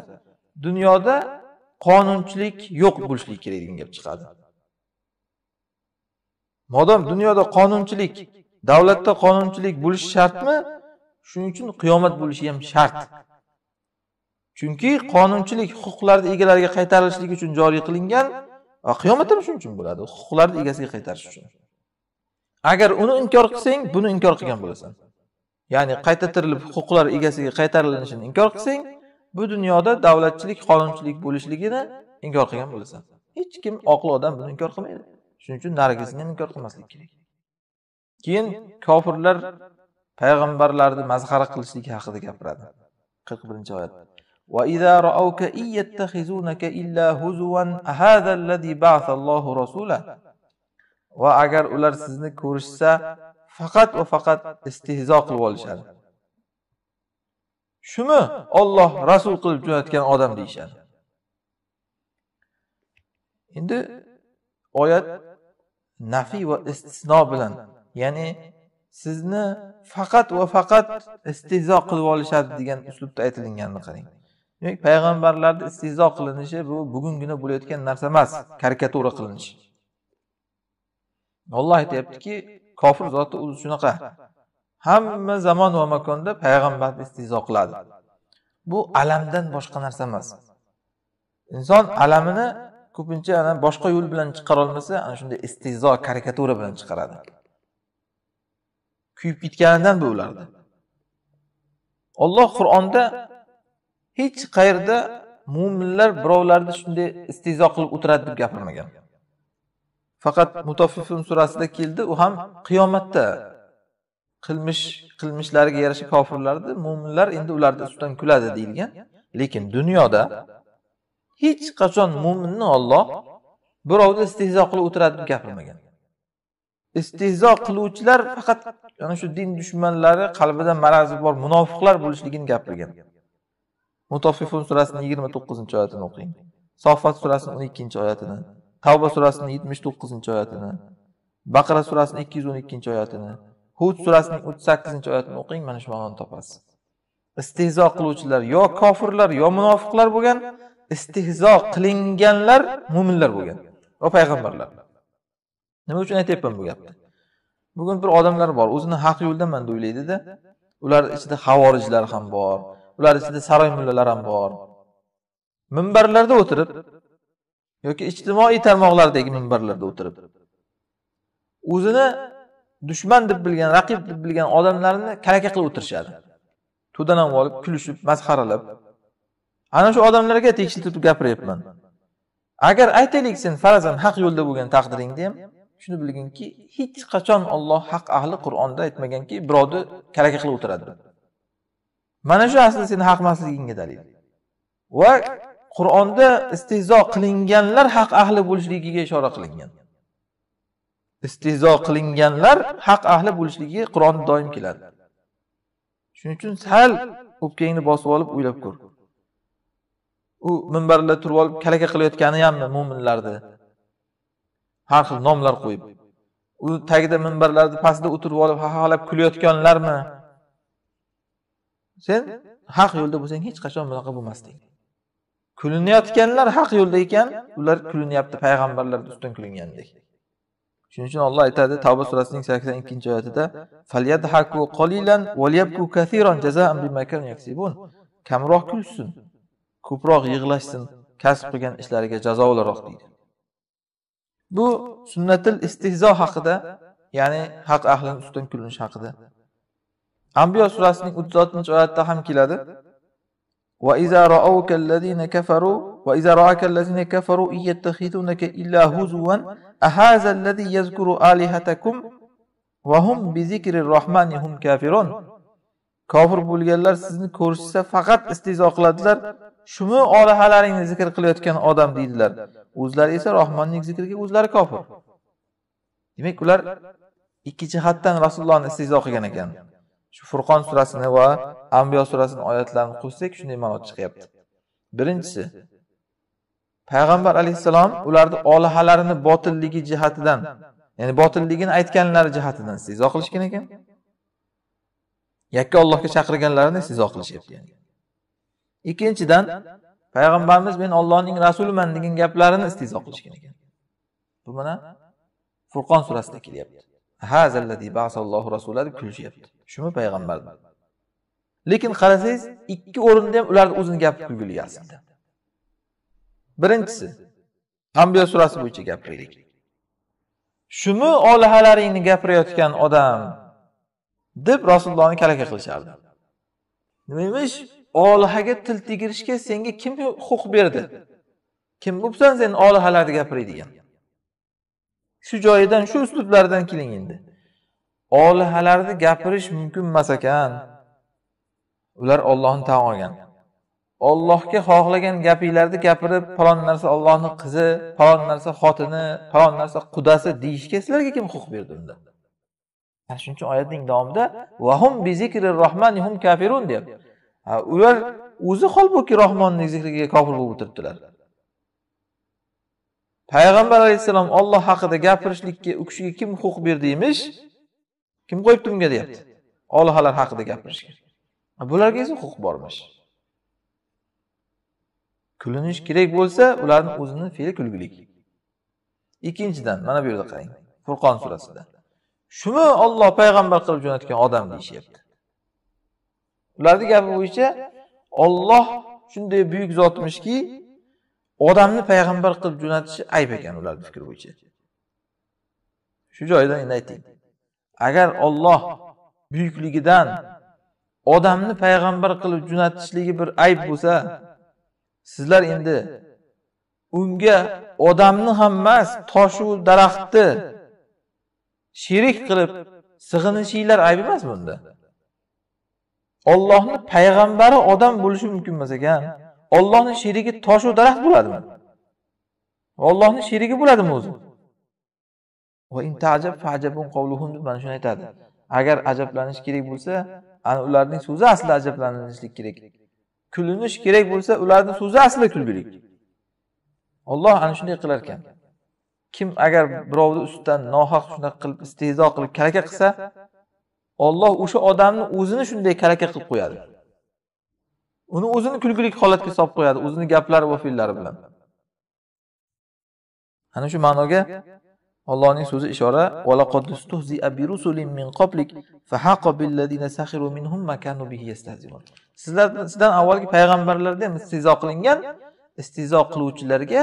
dunyoda qonunchilik yo'q bo'lishligi kerak degan gap chiqadi modom dunyoda qonunchilik davlatda qonunchilik bo'lishi shartmi shuning uchun qiyomat bo'lishi ham shart chunki qonunchilik huquqlarni egalariga qaytarilishligi uchun joriy qilingan va qiyomat ham shuning uchun bo'ladi huquqlarni egasiga qaytarish uchun agar uni inkor qilsang buni inkor qilgan bo'lasan ya'ni qayta tirilib huquqlar egasiga qaytarilishini inkor qilsang bu dunyoda davlatchilik qonunchilik bo'lishligini inkor qilgan bo'lasan hech kim oqil odam buni inkor qilmaydi shuning uchun narigisini ham inkor qilmaslik kerak keyin kofirlar payg'ambarlarni masxara qilishligi haqida gapiradi qirq birinchi oyatda وإذا رأوك إن يتخذونك إلا هزوا هذا الذي بعث الله رسوله وأجر ular sizni ko'rishsa faqat va faqat istehzo qilib olishadi shuni Alloh rasul qilib jo'natgan odam deyishadi endi oyat nafiy va istisno bilan ya'ni sizni faqat va faqat istehzo qilib olishadi degan uslubda aytilganini qarang demak payg'ambarlarni istizo qilinishi bu bugungina bo'layotgan narsa emas karikatura qilinishi olloh aytyaptiki kofir zoti o'zi shunaqa hamma zamon va makonda payg'ambarni istizo qiladi bu alamdan boshqa narsa emas inson alamini ko'pincha ana boshqa yo'l bilan chiqara olmasa ana shunday istizo karikatura bilan chiqaradi kuyib ketganidan bu ularni olloh qur'onda hech qayerda mo'minlar birovlarni shunday istehzo qilib o'tiradi deb gapirmagan faqat mutofifun surasida keldi u ham qiyomatda qilmish qilmishlariga yarasha kofirlarni mo'minlar endi ularni ustidan kuladi deyilgan lekin dunyoda hech qachon mo'minni olloh birovni istehzo qilib o'tiradi deb gapirmagan istehzo qiluvchilar faqat ana shu din dushmanlari qalbida marazi bor munofiqlar bo'lishligini gapirgan mutofifun surasining yigirma to'qqizinchi oyatini o'qing sofat surasini o'n ikkinchi oyatini tavba surasini yetmish to'qqizinchi oyatini baqara surasini ikki yuz o'n ikkinchi oyatini hud surasining o'ttiz sakkizinchi oyatini o'qing mana shu ma'noni topasiz istehzo qiluvchilar yo kofirlar yo munofiqlar bo'lgan istehzo qilinganlar mo'minlar bo'lgan va payg'ambarlar nima uchun aytyapman bu gapni bugun bir odamlar bor o'zini haq yo'ldaman deb o'ylaydida ular ichida havorijlar ham bor ular ichida saroy mullalar ham bor minbarlarda o'tirib yoki ijtimoiy tarmoqlardagi minbarlarda o'tirib o'zini dushman deb bilgan raqib deb bilgan odamlarni kalaka qilib o'tirishadi to'danom olib kulishib masxaralab ana shu odamlarga tegishli turib gapiryapman agar aytaylik sen farazan haq yo'lda bo'lgan taqdiringda ham shuni bilginki hech qachon olloh haq ahli qur'onda aytmaganki birovni kalaka qilib o'tiradi mana shu aslida seni haq dalil va qur'onda istehzo qilinganlar haq ahli bo'lishligiga ishora qilingan istehzo qilinganlar haq ahli bo'lishligiga qur'onda doim keladi shuning uchun sal o'pkangni bosib olib o'ylab ko'r u minbarda turib olib kalaka qilayotgani hammi mo'minlarni har xil nomlar qo'yib u tagida minbarlarni pastida o'tirib olib ha kulayotganlarmi sen haq yo'lda bo'lsang hech qachon bunaqa bo'lmasding kulinayotganlar haq yo'lda ekan ular kulinyapti payg'ambarlar ustun kulingandek shuning uchun olloh aytadi tavba surasining sakson ikkinchi oyatida falyadhaku qolilan valyabku kathiran bima kamroq kulsin ko'proq yig'lashsin kasb qilgan ishlariga jazo o'laroq deydi bu sunnatil istihzo haqida ya'ni haq ahlini ustidan kulinish haqida anbiyo surasining o'ttiz oltinchi oyatda ham keladi va iza kafaru va iza kafaru ahaza allazi yazkuru alihatakum kafirun kofir bo'lganlar sizni ko'rishsa faqat istehzo qiladilar shumi olihalaringni zikr qilayotgan odam deydilar o'zlari esa rohmonning zikriga o'zlari kofir demak ular ikki jihatdan rasulullohni istehzo qilgan ekan shu furqon surasini va ambiyo surasini oyatlarini qo'shsak shunday ma'no chiqyapti birinchisi payg'ambar alayhissalom ularni olihalarini botilligi jihatidan ya'ni botilligini aytganlari jihatidan istehzo qilishgan ekan yakka ollohga chaqirganlarini istehzo qilishyapti ikkinchidan payg'ambarimiz men ollohning rasuliman degan gaplarini istehzo qilishgan ekan bu mana furqon surasida kelyapti hazalladi basallohu rasula deb kulishyapti shumi payg'ambar lekin qarasangiz ikki o'rinda ham ularni o'zini gapi kulgili birinchisi ambiyo surasi bo'yicha gapiraylik shumi olihalaringni gapirayotgan odam deb rasulullohni kalaka qilishardi nima emish olihaga til tegirishga senga kim huquq berdi kim bo'libsan sen olihalarni gapiray degan shu joyidan shu uslublardan keling endi olihalarni gapirish mumkin emas ekan ular ollohni tan olgan ollohga xohlagan gapinglarni gapirib falon narsa ollohni qizi falon narsa xotini falon narsa qudasi deyishga sizlarga kim huquq berdi unda ana shuning uchun oyatning davomida vahum bi zikri rohmanihum kafirun deyapti ular o'zi holbuki rohmonning zikriga kofir bo'lib o'tiribdilar payg'ambar alayhissalom olloh haqida gapirishlikka u kishiga kim huquq berdi emish kim qo'yibdi bunga deyapti olihalar haqida gapirishga bularga esa huquq bormish kulinish kerak bo'lsa ularni o'zini fe'li kulgilik ikkinchidan mana bu yerda qarang furqon surasida shuni olloh payg'ambar qilib jo'natgan odam deyishyapti ularni gapi bo'yicha olloh shunday buyuk zotmishki odamni payg'ambar qilib jo'natishi ayb ekan ularni fikri bo'yicha shu joyidan endi ayting agar olloh buyukligidan odamni payg'ambar qilib jo'natishligi bir ayb bo'lsa sizlar endi unga odamni ham emas toshu daraxtni sherik qilib sig'inishinglar ayb emas bunda ollohni payg'ambari odam bo'lishi mumkin emas ekan ollohni sherigi toshu daraxt bo'ladimi ollohni sherigi bo'ladimi o'zi va intajab fajabun qavluhum deb mana shuni aytadi agar ajablanish kerak bo'lsa ana ularning so'zi asli ajablanishlik kerak kulinish kerak bo'lsa ularning so'zi asli kulgulik olloh ana shunday qilar ekan kim agar birovni ustidan nohaq shunaqa qilib istehzo qilib kalaka qilsa olloh o'sha odamni o'zini shunday kalaka qilib qo'yadi uni o'zini kulgulik holatga solib qo'yadi o'zini gaplari va fe'llari bilan ana shu ma'noga Allohning so'zi ishora valaqad min minhum bihi Sizlardan avvalgi payg'ambarlarda ham istehzo qilingan istehzo qiluvchilarga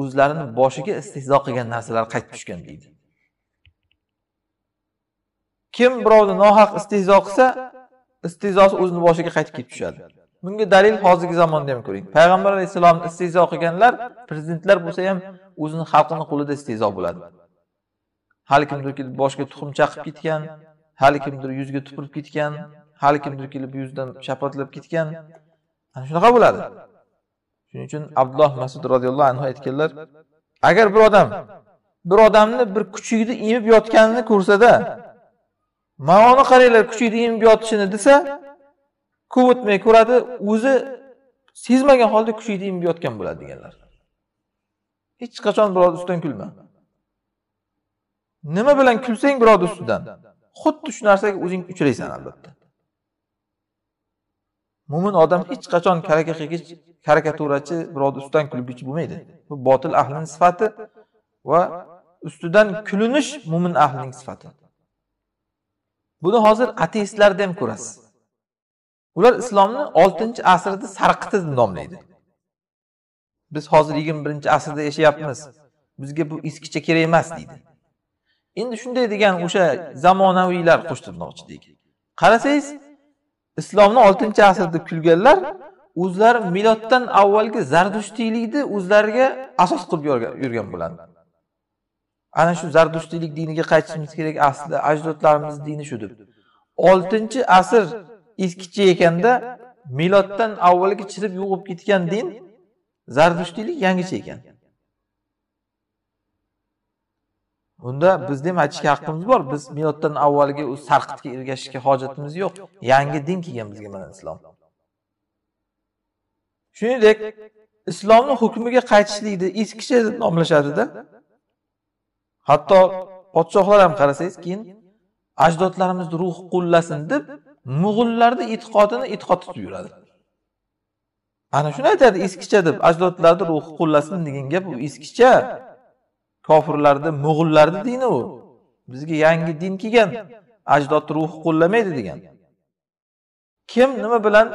o'zlarini boshiga istehzo qilgan narsalar qaytib tushgan deydi. Kim birovni nohaq istehzo qilsa, istehzosi o'zini boshiga qaytib kelib tushadi. Bunga dalil hozirgi zamonda ham ko'ring. Payg'ambar alayhissalomni istehzo qilganlar prezidentlar bo'lsa ham o'zini xalqini qo'lida istehzo bo'ladi. hali kimdir kelib boshiga tuxum chaqib ketgan hali kimdir yuzga tupurib ketgan hali kimdir kelib yuzdan shapatlab ketgan ana shunaqa bo'ladi shuning uchun abdulloh masud roziyallohu anhu aytganlar agar bir odam bir odamni bir kuchukni emib yotganini ko'rsada mana qaranglar kuchukni emib yotishini desa ko'p o'tmay ko'radi o'zi sezmagan holda kuchukni emib yotgan bo'ladi deganlar hech qachon birovni ustidan kulma nima bilan kulsang birovni ustidan xuddi shu narsaga o'zing uchraysan albatta mo'min odam hech qachon karaka qilgich karikaturachi birovni ustidan kulguchi bo'lmaydi bu botil ahlini sifati va ustidan kulinish mo'min ahlining sifati buni hozir ateistlarda ham ko'rasiz ular islomni oltinchi asrda sarqiti deb nomlaydi biz hozir yigirma birinchi asrda yashayapmiz bizga bu eskicha kerak emas deydi endi shunday degan o'sha zamonaviylar qo'shtirnoqchi deydi qarasangiz islomni oltinchi asr deb kulganlar o'zlari miloddan avvalgi zardushtiylikni o'zlariga asos qilib yurgan bo'ladi ana shu zardushtiylik diniga qaytishimiz kerak asli ajdodlarimiz dini shu deb oltinchi asr eskicha ekanda miloddan avvalgi chirib bo'lib ketgan din zardushtiylik yangicha ekan unda bizni ham aytishga haqqimiz bor biz miloddan avvalgi u sarqitga ergashishga hojatimiz yo'q yangi din kelgan bizga mana islom shuningdek islomni hukmiga qaytishlikni eskicha deb nomlashadida hatto podshohlar ham qarasangiz keyin ajdodlarimizni ruhi qullasin deb mo'g'ullarni e'tiqodini e'tiqod tutib yuradi ana shuni aytadi eskicha deb ajdodlarni ruhi qullasin degan gap bu eskicha kofirlarni mo'g'ullarni dini u bizga yangi din kelgan ajdod ruhi qo'llamaydi degan kim nima bilan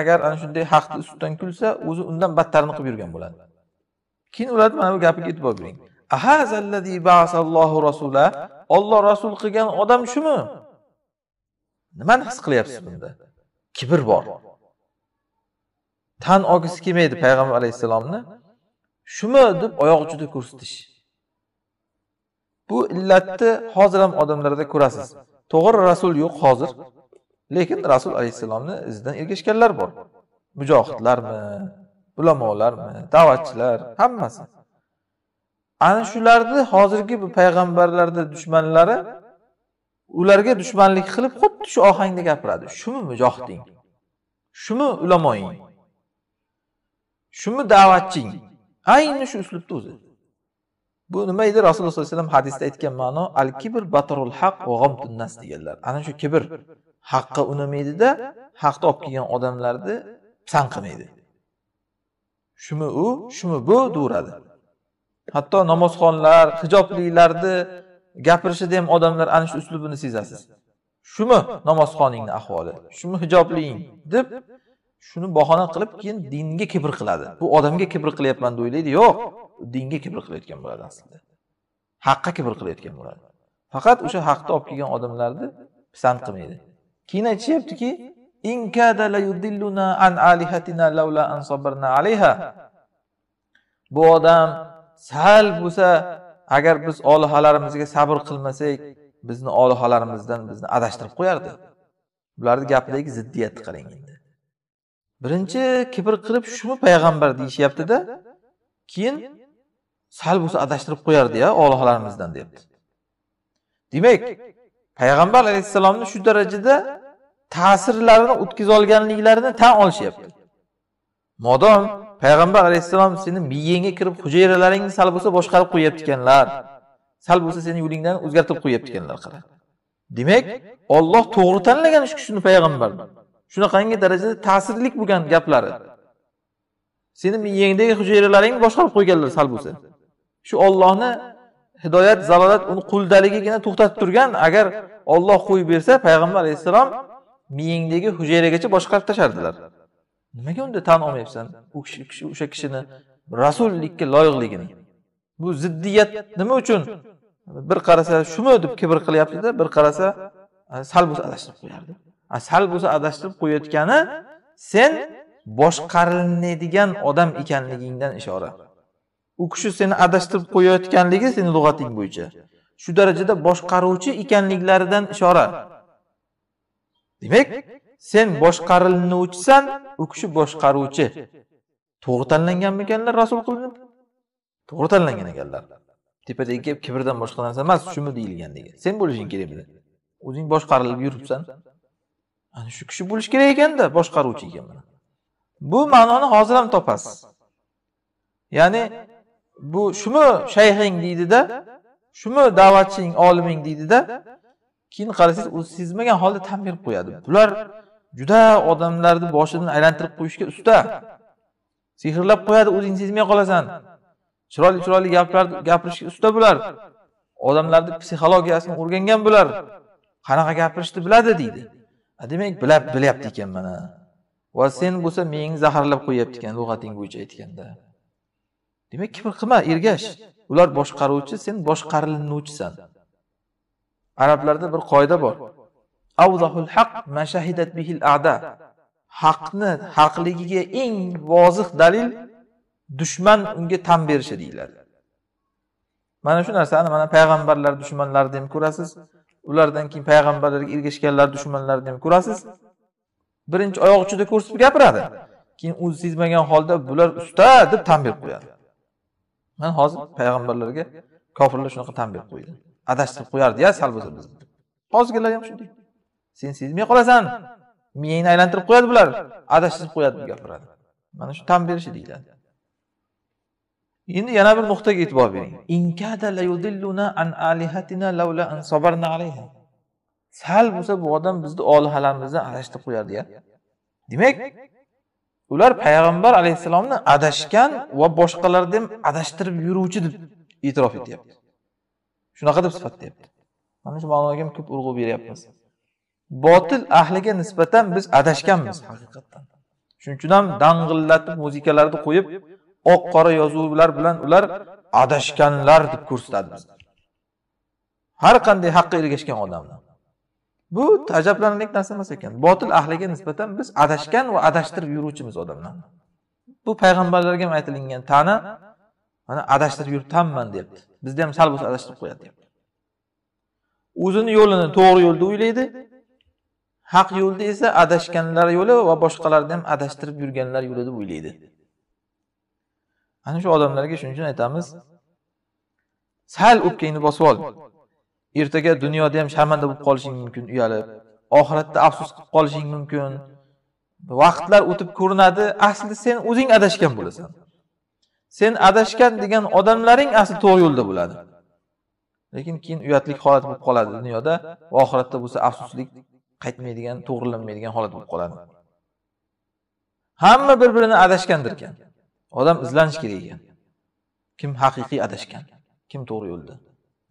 agar ana shunday haqni ustidan kulsa o'zi undan battarini qilib yurgan bo'ladi keyin ularni mana bu gapiga e'tibor bering olloh rasul qilgan odam shumi nimani his qilyapsiz bunda kibr bor tan olgisi kelmaydi payg'ambar alayhissalomni shumi deb oyoq uchida ko'rsatish bu illatni hozir ham odamlarda ko'rasiz to'g'ri rasul yo'q hozir lekin rasul alayhissalomni izidan ergashganlar bor mujohidlarmi ulamolarmi da'vatchilar hammasi ana shularni hozirgi bu payg'ambarlarni dushmanlari ularga dushmanlik qilib xuddi shu ohangda gapiradi shumi mujohiding shumi ulamoying shumi da'vatching ayni shu uslubda o'zi bu nima edi rasululloh sollallohu alayhi vasallam hadisda aytgan ma'no al kibr batarul haq va g'amtun nas deganlar ana shu kibr haqqa unamaydida haqni olib kelgan odamlarni pisand qilmaydi shumi u shumi bu deyveradi hatto namozxonlar hijoblilarni gapirishida ham odamlar ana shu uslubini sezasiz shumi namozxoningni ahvoli shumi hijobling deb shuni bahona qilib keyin dinga kibr qiladi bu odamga kibr qilyapman deb o'ylaydi yo'q dinga kibr qilayotgan bo'ladi aslida haqqa kibr qilayotgan bo'ladi faqat o'sha haqni olib kelgan odamlarni pisand qilmaydi keyin aytishyaptiki bu odam sal bo'lsa agar biz olihalarimizga sabr qilmasak bizni olihalarimizdan bizni adashtirib qo'yardi bularni gapidagi ziddiyatni qarang endi birinchi kibr qilib shumi payg'ambar deyishyaptida keyin sal bo'lsa adashtirib qo'yardi ya olihalarimizdan deyapti demak payg'ambar alayhissalomni shu darajada ta'sirlarini o'tkaza olganliklarini tan olishyapti modom payg'ambar alayhissalom seni miyangga kirib hujayralaringni sal bo'lsa boshqarib qo'yyapti ekanlar sal bo'lsa seni yo'lingdan o'zgartirib qo'yyapti ekanlar qara demak olloh to'g'ri tanlagan shu kishini payg'ambarni shunaqangi darajada ta'sirlik bo'lgan gaplari seni miyangdagi hujayralaringni boshqarib qo'yganlar sal bo'lsa shu Allohni hidoyat zalolat uni qo'lidaligigina to'xtatib turgan agar Alloh qo'yib bersa payg'ambar alayhissalom miyangdagi hujayragacha boshqarib tashlardilar nimaga unda tan olmayapsan u kishi o'sha kishini rasullikka loyiqligini bu ziddiyat nima uchun bir qarasa shumi deb kibr qilyaptida bir qarasa sal bo'lsa adashtirib qo'yardi sal bo'lsa adashtirib qo'yayotgani sen boshqarilmaydigan odam ekanligingdan ishora u kishi seni adashtirib qo'yayotganligi seni lug'ating bo'yicha shu darajada boshqaruvchi ekanliklaridan ishora demak sen boshqariluvchisan u kishi boshqaruvchi to'g'ri tanlanganmikanlar rasul qilinib to'g'ri tanlangan ekanlar tepadagi gap kibrdan boshqa narsa emas shumi deyilgan degan sen bo'lishing kerak bilan o'zing boshqarilib yuribsan ana shu kishi bo'lishi kerak ekanda boshqaruvchi ekan bu ma'noni hozir ham topasiz ya'ni bu shumi shayxing deydida shumi da'vatching oliming deydida keyin qarasangiz u sezmagan holda tan berib qo'yadi bular juda odamlarni boshidan aylantirib qo'yishga usta sehrlab qo'yadi o'zing sezmay qolasan chiroyli chiroyli gaplar gapirishga usta bular odamlarni psixologiyasini o'rgangan bular qanaqa gapirishni biladi deydi demak bilyapti ekan mana va sen bo'lsa miyangni zaharlab qo'yyapti ekan lug'ating bo'yicha aytganda demak kibr qilma ergash ular boshqaruvchi sen boshqariluvchisan arablarda bir qoida bor haqni haqligiga eng vozih dalil dushman unga tan berishi deyiladi mana shu narsani mana payg'ambarlar dushmanlari ham ko'rasiz ulardan keyin payg'ambarlarga ergashganlar dushmanlar ham ko'rasiz birinchi oyoq uchida ko'rsatib gapiradi keyin o'zi sezmagan holda bular usta deb tan berib qo'yadi mana hozir payg'ambarlarga kofirlar shunaqa tan berib qo'ydi adashtirib qo'yardi ya sal bo'lsa bizni hozirgilar ham shunday sen sezmay qolasan miyangni aylantirib qo'yadi bular adashtirib qo'yadi deb gapiradi mana shu tan berishi deyiladi endi yana bir nuqtaga e'tibor bering sal bo'lsa bu odam bizni olihalarimizdan adashtirib qo'yardi ya demak ular payg'ambar alayhissalomni adashgan va boshqalarni ham adashtirib yuruvchi deb e'tirof etyapti shunaqa deb sifatlayapti mana shu ma'noga ham ko'p urg'u beryapmiz botil ahliga nisbatan biz adashganmiz haqiqatdan shuning uchun ham dang'illatib muzikalarni qo'yib oq qora yozuvlar bilan ular adashganlar deb ko'rsatadi har qanday haqqa ergashgan odamni bu ajablanarlik narsa emas ekan botil ahliga nisbatan biz adashgan va adashtirib yuruvchimiz odamlarni bu payg'ambarlarga ham aytilingan tana mana adashtirib yuribmanman deyapti bizda ham sal bo'lsa adashtirib qo'yadi deyapti o'zini yo'lini to'g'ri yo'l deb o'ylaydi haq yo'lda esa adashganlar yo'li va boshqalarni ham adashtirib yurganlar yo'li deb o'ylaydi ana shu odamlarga shuning uchun aytamiz sal o'pkangni bosib ol ertaga dunyoda ham sharmanda bo'lib qolishing mumkin uyalib oxiratda afsus qilib qolishing mumkin vaqtlar o'tib ko'rinadi aslida sen o'zing adashgan bo'lasan sen adashgan degan odamlaring asli to'g'ri yo'lda bo'ladi lekin keyin uyatlik holat bo'lib qoladi dunyoda va oxiratda bo'lsa afsuslik qaytmaydigan to'g'rilanmaydigan holat bo'lib qoladi hamma bir birini adashgandirkan odam izlanishi kerak ekan kim haqiqiy adashgan kim to'g'ri yo'lda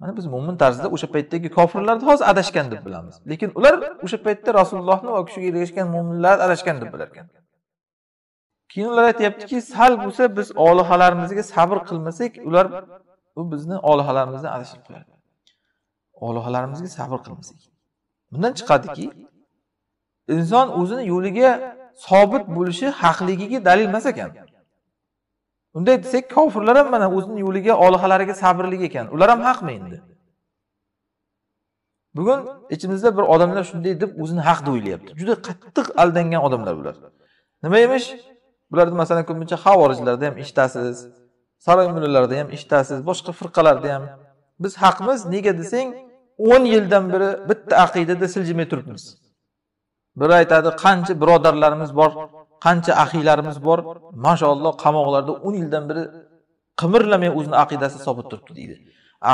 mana biz mo'min tarzda o'sha paytdagi kofirlarni hozir adashgan deb bilamiz lekin ular o'sha paytda rasulullohni va kishiga ergashgan mo'minlarni adashgan deb bilarkan keyin ular aytyaptiki sal bo'lsa biz olihalarimizga sabr qilmasak ular u bizni olihalarimizdan adashib qo'yadi olihalarimizga sabr qilmasak bundan chiqadiki inson o'zini yo'liga sobit bo'lishi haqligiga dalil emas ekan unday desak kofirlar ham mana o'zini yo'liga olihalariga sabrli ekan ular ham haqmi endi bugun ichimizda bir odamlar shunday deb o'zini haq deb o'ylayapti juda qattiq aldangan odamlar bular nima emish bularni masalan ko'pincha havorijlarda ham eshitasiz saroy mullalarda ham eshitasiz boshqa firqalarda ham biz haqmiz nega desang o'n yildan beri bitta aqidada siljimay turibmiz biri aytadi qancha birodarlarimiz bor qancha ahilarimiz bor mashaalloh qamoqlarda o'n yildan beri qimirlamay o'zini aqidasi sobit turibdi deydi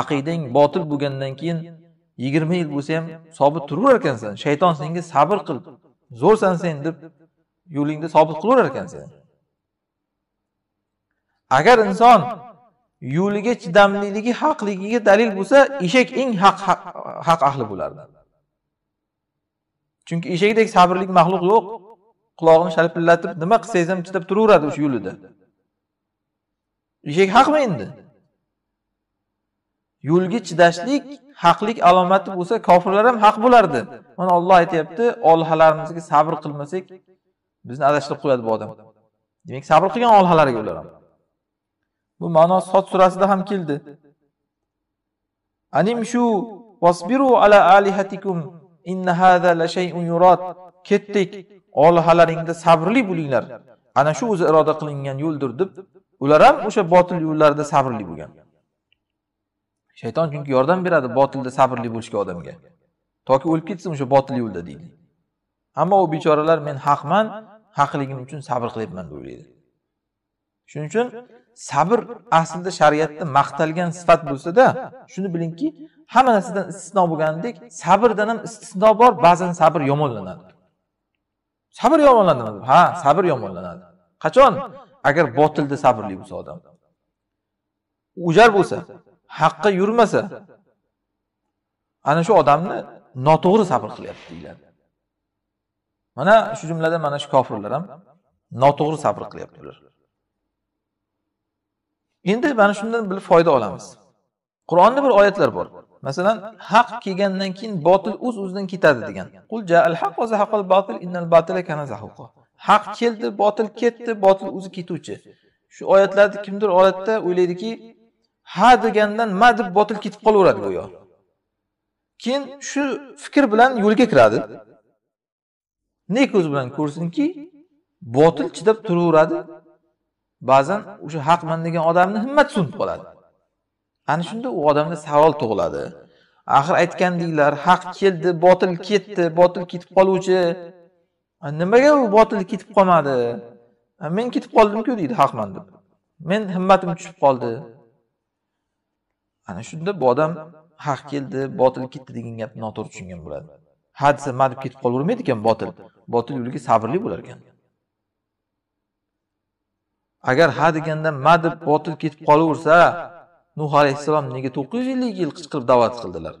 aqidang botil bo'lgandan keyin yigirma yil bo'lsa ham sobit turaverar ekansan shayton senga sabr qil zo'rsan sen deb yo'lingda sobit qilaverar ekansan agar inson yo'liga chidamliligi haqligiga dalil bo'lsa eshak eng haq haq ahli bo'lardi chunki eshakdek sabrli maxluq yo'q qulog'ini shalpillatib nima qilsangiz ham chidab turaveradi o'sha yo'lida eshak haqmi endi yo'lga chidashlik haqlik alomati bo'lsa kofirlar ham haq bo'lardi mana olloh aytyapti olhalarimizga sabr qilmasak bizni adashtirib qo'yadi bu odam demak sabr qilgan olhalarga ular ham bu ma'no sot surasida ham keldi animshu vasbiru ala alihatikum inna hada la shay'un yurad ketdik olihalaringda sabrli bo'linglar ana shu o'zi iroda qilingan yo'ldir deb ular ham o'sha botil yo'llarda sabrli bo'lgan shayton chunki yordam beradi botilda sabrli bo'lishga odamga toki o'lib ketsin o'sha botil yo'lda deydi ammo u bechoralar men haqman haqligim uchun sabr qilyapman deb o'ylaydi shuning uchun sabr aslida shariatda maqtalgan sifat bo'lsada shuni bilingki hamma narsadan istisno bo'lgandek sabrdan ham istisno bor ba'zan sabr yomonlanadi sabr yomonlanadi ha sabr yomonlanadi qachon agar botilda sabrli bo'lsa odam o'jar bo'lsa haqqa yurmasa ana shu odamni noto'g'ri sabr qilyapti deyiladi mana shu jumladan mana shu kofirlar ham noto'g'ri sabr qilyapti ular endi mana shundan bir foyda olamiz qur'onda bir oyatlar bor masalan haq kelgandan keyin botil o'z o'zidan ketadi degan qul jaal haq innal batila kana haq keldi botil ketdi botil o'zi ketuvchi shu oyatlarni kimdir oladida o'ylaydiki ha degandan ma deb botil ketib qolaveradi go'yo keyin shu fikr bilan yo'lga kiradi ne ko'z bilan ko'rsinki botil chidab turaveradi ba'zan o'sha haqman degan odamni himmati so'nib qoladi ana shunda u odamda savol tug'iladi axir aytgandinglar haq keldi botil ketdi botil ketib qoluvchi nimaga u botil ketib qolmadi men ketib qoldimku deydi haqman deb men himmatim tushib qoldi ana shunda bu odam haq keldi botil ketdi degan gapni noto'g'ri tushungan bo'ladi ha desa ma deb ketib qolavermaydi ekan botil botil yo'liga sabrli bo'lar ekan agar ha deganda ma deb botil ketib qolaversa nuh alayhissalom nega to'qqiz yuz ellik yil qichqirib da'vat qildilar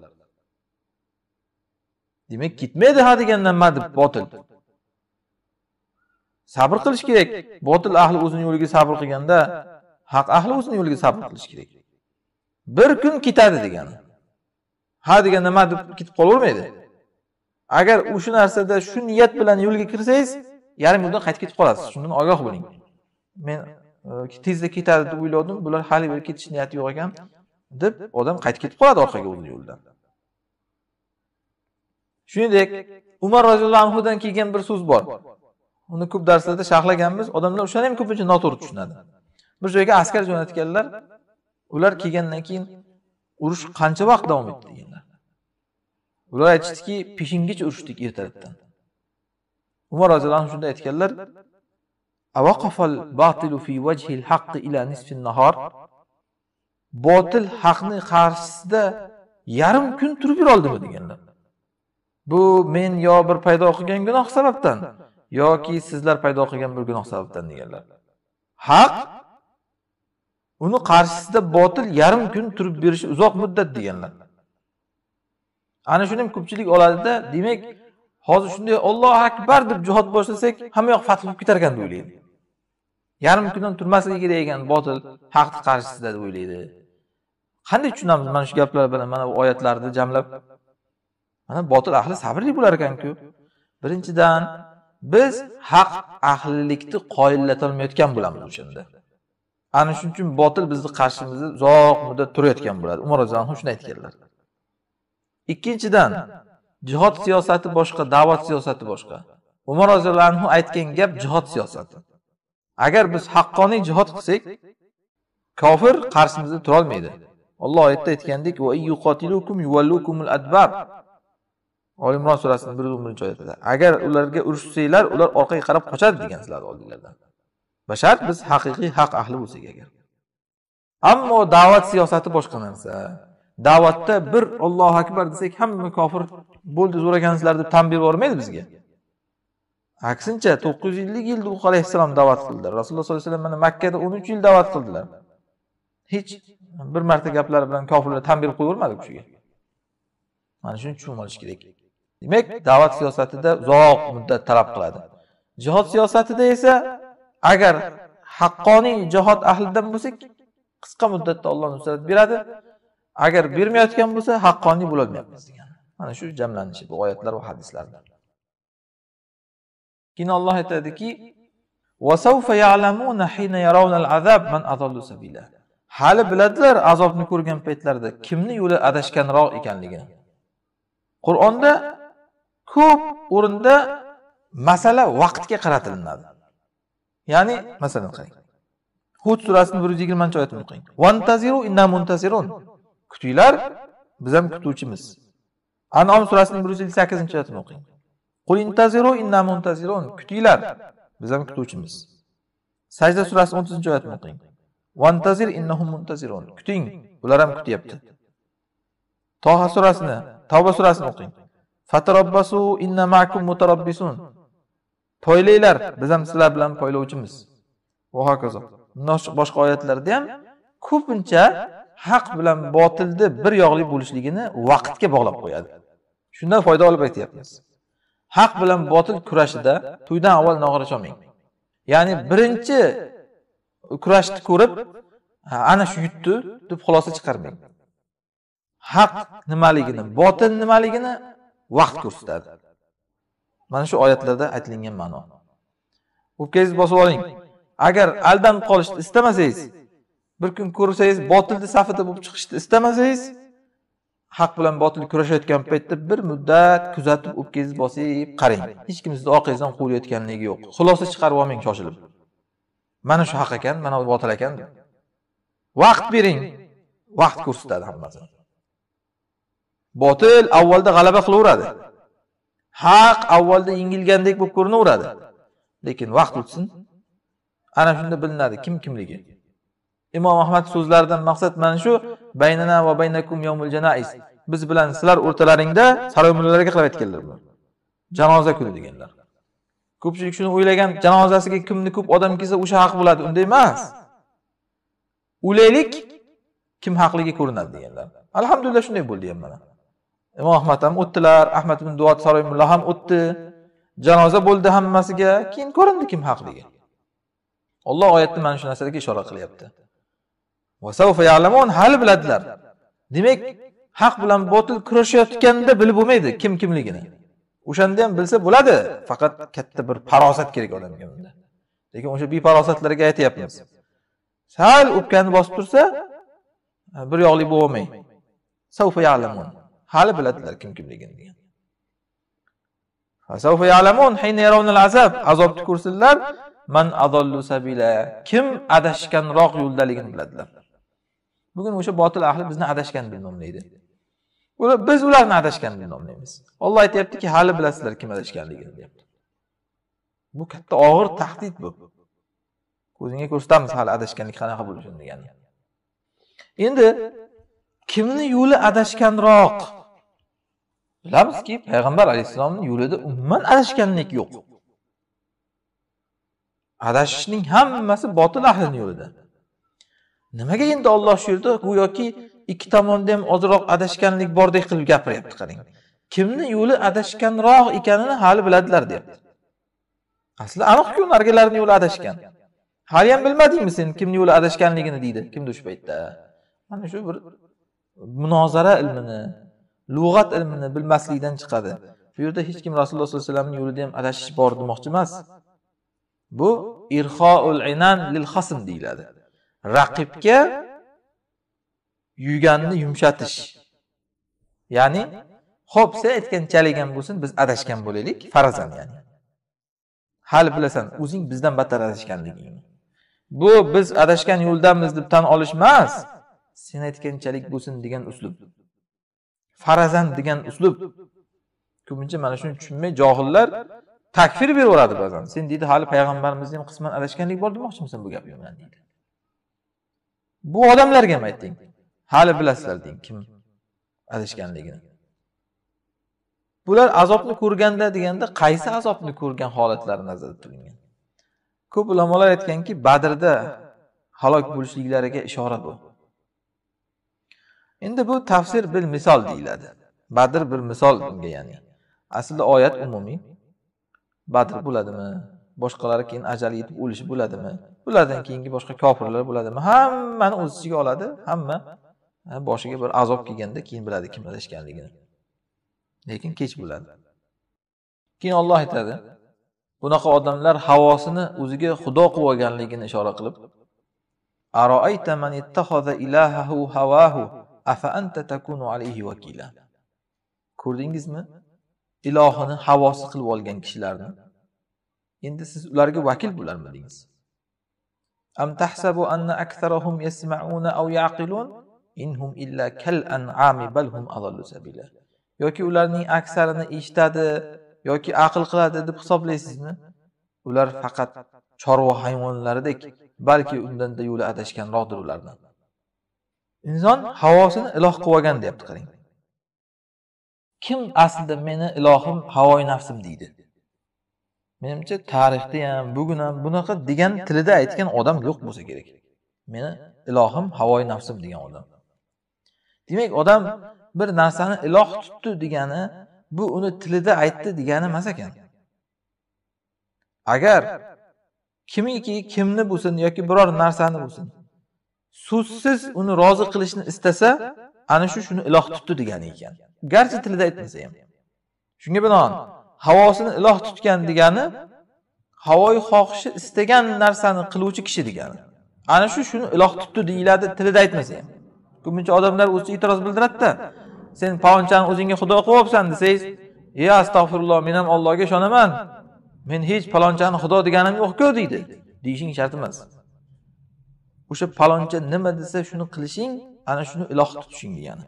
demak ketmaydi ha degan nima deb botil sabr qilish kerak botil ahli o'zini yo'liga sabr qilganda haq ahli o'zini yo'liga sabr qilish kerak bir kun ketadi degani ha degan nima deb ketib qolavermaydi agar o'sha narsada shu niyat bilan yo'lga kirsangiz yarim yo'ldan qaytib ketib qolasiz shundan ogoh bo'ling men tezda ketadi deb o'ylagandim bular hali beri ketish niyati yo'q ekan deb odam qaytib ketib qoladi orqaga o'z yo'lidan shuningdek umar roziyallohu anhudan kelgan bir so'z bor uni ko'p darslarda sharhlaganmiz odamlar o'shani ham ko'pincha noto'g'ri tushunadi bir joyga askar jo'natganlar ular kelgandan keyin urush qancha vaqt davom etdi deganlar ular aytishdiki peshingacha urushdik ertalabdan umar roziyallohu anhu shunda aytganlar batilu fi vajhil haqqi ila nisfin nahar botil haqni qarshisida yarim kun turib yuroldi deganlar bu men yo bir paydo qilgan gunoh sababdan yoki sizlar paydo qilgan bir gunoh sababdan deganlar haq uni qarshisida botil yarim kun turib berishi uzoq muddat deganlar ana shuni ham ko'pchilik oladida demak hozir shunday ollohu akbar deb jihod boshlasak hamma yoq fath bo'lib ketar ekan deb o'ylaydi yarim kundan turmasligi kerak ekan botil haqni qarshisida deb o'ylaydi qanday tushunamiz mana shu gaplar bilan mana bu oyatlarni jamlab mana botil ahli sabrli bo'lar ekanku birinchidan biz haq ahlilikni qoyillatolmayotgan bo'lamiz o'shanda ana shuning uchun botil bizni qarshimizda uzoq muddat turayotgan bo'ladi umar roziyallohu shuni aytganlar ikkinchidan jihod siyosati boshqa da'vat siyosati boshqa umar roziyallohu anhu aytgan gap jihod siyosati agar biz haqqoniy jihod qilsak kofir qarshimizda turolmaydi olloh oyatda aytgandek oli surasini bir yuz o'n birinchi oyatida agar ularga urushsanglar ular orqaga qarab qochadi degan sizlarni oldinglardan bashart biz haqiqiy haq ahli bo'lsak agar ammo da'vat siyosati boshqa narsa da'vatda bir ollohu akbar desak hamma kofir bo'ldi zo'ragansizlar deb tanbeh yubormaydi bizga aksincha to'qqiz yuz ellik yilda ulug' alayhissalom da'vat qildilar rasululloh sollallohu alayhi vasallam mana makkada o'n uch yil da'vat qildilar hech bir marta gaplari bilan kofirlar tanbeh qo'yavermadi kishiga mana shuni tushunib olish kerak demak da'vat siyosatida uzoq muddat talab qiladi jihod siyosatida esa agar haqqoniy jihod ahlidan bo'lsak qisqa muddatda olloh nusrat beradi agar bermayotgan bo'lsa haqqoniy bo'lolmayapmiz degan mana shu jamlanishi bu oyatlar va hadislarda keyin olloh aytadiki hali biladilar azobni ko'rgan paytlarida kimni yo'li adashganroq ekanligini qur'onda ko'p o'rinda masala vaqtga qaratilinadi ya'ni masalan qarang hud surasini bir yuz yigirmanchi oyatini o'qing vantaziru inna muntazirun kutinglar biz ham kutuvchimiz anom surasini bir yuz ellik sakkizinchi oyatini o'qing qul inna muntazirun kutinglar biz ham kutuvchimiz sajda surasi 30 oyatni o'qing vantazir innahum muntazirun kuting ular ham kutyapti toha surasini tavba surasini o'qing fatarabbasu inna makum mutarabbisun poylanglar biz ham sizlar bilan poylovchimiz va hokazo boshqa oyatlarda ham ko'pincha haq bilan botilni bir yog'li bo'lishligini vaqtga bog'lab qo'yadi shundan foyda olib aytyapmiz haq bilan botil kurashida to'ydan avval nog'ora cholmang ya'ni birinchi kurashni ko'rib ana shu yutdi deb xulosa chiqarmang haq nimaligini botil nimaligini vaqt ko'rsatadi mana shu oyatlarda aytilingan ma'no o'pkangizni bosib oling agar aldanib qolishni istamasangiz bir kun ko'rsangiz botilni safida bo'lib chiqishni istamasangiz haq bilan botil kurashayotgan paytda bir muddat kuzatib o'pkangizni bosib qarang hech kim sizni orqangizdan quvlayotganligi yo'q xulosa chiqarib olmang shoshilib mana shu haq ekan mana bu botil ekan deb vaqt bering vaqt ko'rsatadi hammasini botil avvalda g'alaba qilaveradi haq avvalda yengilgandek bo'lib ko'rinaveradi lekin vaqt o'tsin ana shunda bilinadi kim kimligi imom ahmad so'zlaridan maqsad mana shu baynana va baynakum yomul janaiz biz bilan sizlar o'rtalaringda saroymullalarga qilib aytganlar bu janoza kuni deganlar ko'pchilik shuni o'ylagan janozasiga kimni ko'p odam kelsa o'sha haq bo'ladi unday emas o'ylaylik kim haqligi ko'rinadi deganlar alhamdulillah shunday bo'ldi ham mana imom ahmad ham o'tdilar ahmad ibn duat saroy mulla ham o'tdi janoza bo'ldi hammasiga keyin ko'rindi kim haqligi olloh oyatda mana shu narsalarga ishora qilyapti hali biladilar demak haq bilan botil kurashayotganda bilib bo'lmaydi kim kimligini o'shanda ham bilsa bo'ladi faqat katta bir farosat kerak odamga bunda lekin o'sha befarosatlarga aytyapmiz sal o'pkani bosib tursa bir yoqli bo'lolmay hali biladilar kim kimligini degan azobni ko'rsinlar man sabila kim adashganroq yo'ldaligini biladilar bugun o'sha botil ahli bizni adashgan deb nomlaydi ular biz ularni adashgan deb nomlaymiz olloh aytyaptiki hali bilasizlar kim adashganligini deyapti bu katta og'ir tahdid bu ko'zingga ko'rsatamiz hali adashganlik qanaqa bo'lishini degan endi kimni yo'li adashganroq bilamizki payg'ambar alayhissalomni yo'lida umuman adashganlik yo'q adashishning hammasi botil ahlini yo'lida nimaga endi olloh shu yerda go'yoki ikki tomonda ham ozroq adashganlik bordek qilib gapiryapti qarang kimni yo'li adashganroq ekanini hali biladilar deyapti aslida aniqku narigilarni yo'li adashgan haliyam bilmadingmi sen kimni yo'li adashganligini deydi kimdi o'sha paytda mana shu bir munozara ilmini lug'at ilmini bilmaslikdan chiqadi bu yerda hech kim rasululloh sollallohu alayhi vasallamni yo'lida ham adashish bor demoqchi emas bu irhoul inan lil hasm deyiladi raqibga yuganni yumshatish ya'ni ho'p sen aytgan bo'lsin biz adashgan bo'laylik farazan ya'ni hali bilasan o'zing bizdan battar adashganligingni bu biz adashgan yo'ldamiz deb tan olish emas sen aytganchalik bo'lsin degan uslub farazan degan uslub ko'pincha mana shuni tushunmay johillar takfir beraveradi ba'zan sen deydi hali payg'ambarimizni ham qisman adashganlik bor demoqchimisan bu gap deydi bu odamlarga ham ayting hali bilasizlar deng kim adashganligini bular azobni ko'rganda deganda qaysi azobni ko'rgan holatlari nazarda tutilgan ko'p ulamolar aytganki badrda halok bo'lishliklariga ishora bu endi bu tafsir bir misol deyiladi badr bir misol bunga ya'ni aslida oyat umumiy badr bo'ladimi boshqalari keyin ajali yetib o'lishi bo'ladimi ulardan keyingi boshqa kofirlar bo'ladimi hammani o'z ichiga oladi hamma boshiga bir azob kelganda keyin biladi kim adashganligini lekin kech bo'ladi keyin olloh aytadi bunaqa odamlar havosini o'ziga xudo qilib olganligini ishora qilib ko'rdingizmi ilohini havosi qilib olgan kishilarni endi siz ularga vakil bo'larmidingiz am tahsabu anna yasma'una aw yaqilun inhum illa kal an'ami bal hum adallu sabila yoki ularning aksarini eshitadi yoki aql qiladi deb hisoblaysizmi ular faqat chorva hayvonlaridek balki undanda yo'li adashganroqdir ulardan inson havosini iloh qilib olgan deyapti qarang kim aslida meni ilohim havoyi nafsim deydi menimcha tarixda ham bugun ham bunaqa degan tilida aytgan odam yo'q bo'lsa kerak meni ilohim havoyi nafsim degan odam demak odam bir narsani iloh tutdi degani bu uni tilida aytdi degani emas ekan agar kimiki kimni bo'lsin yoki biror narsani bo'lsin so'zsiz uni rozi qilishni istasa ana shu shuni iloh tutdi degani ekan garchi tilida aytmasa ham shunga binoan havosini iloh tutgan degani havoyi xohishi istagan narsani qiluvchi kishi degani ana shu shuni iloh tutdi deyiladi tilida aytmasa ham ko'pincha odamlar o'zi e'tiroz bildiradida sen palonchani o'zingga xudo qilib olibsan desangiz e astag'firulloh men ham ollohga ishonaman men hech palonchani xudo deganim yo'qku deydi deyishing shart emas o'sha paloncha nima desa shuni qilishing ana shuni iloh tutishing degani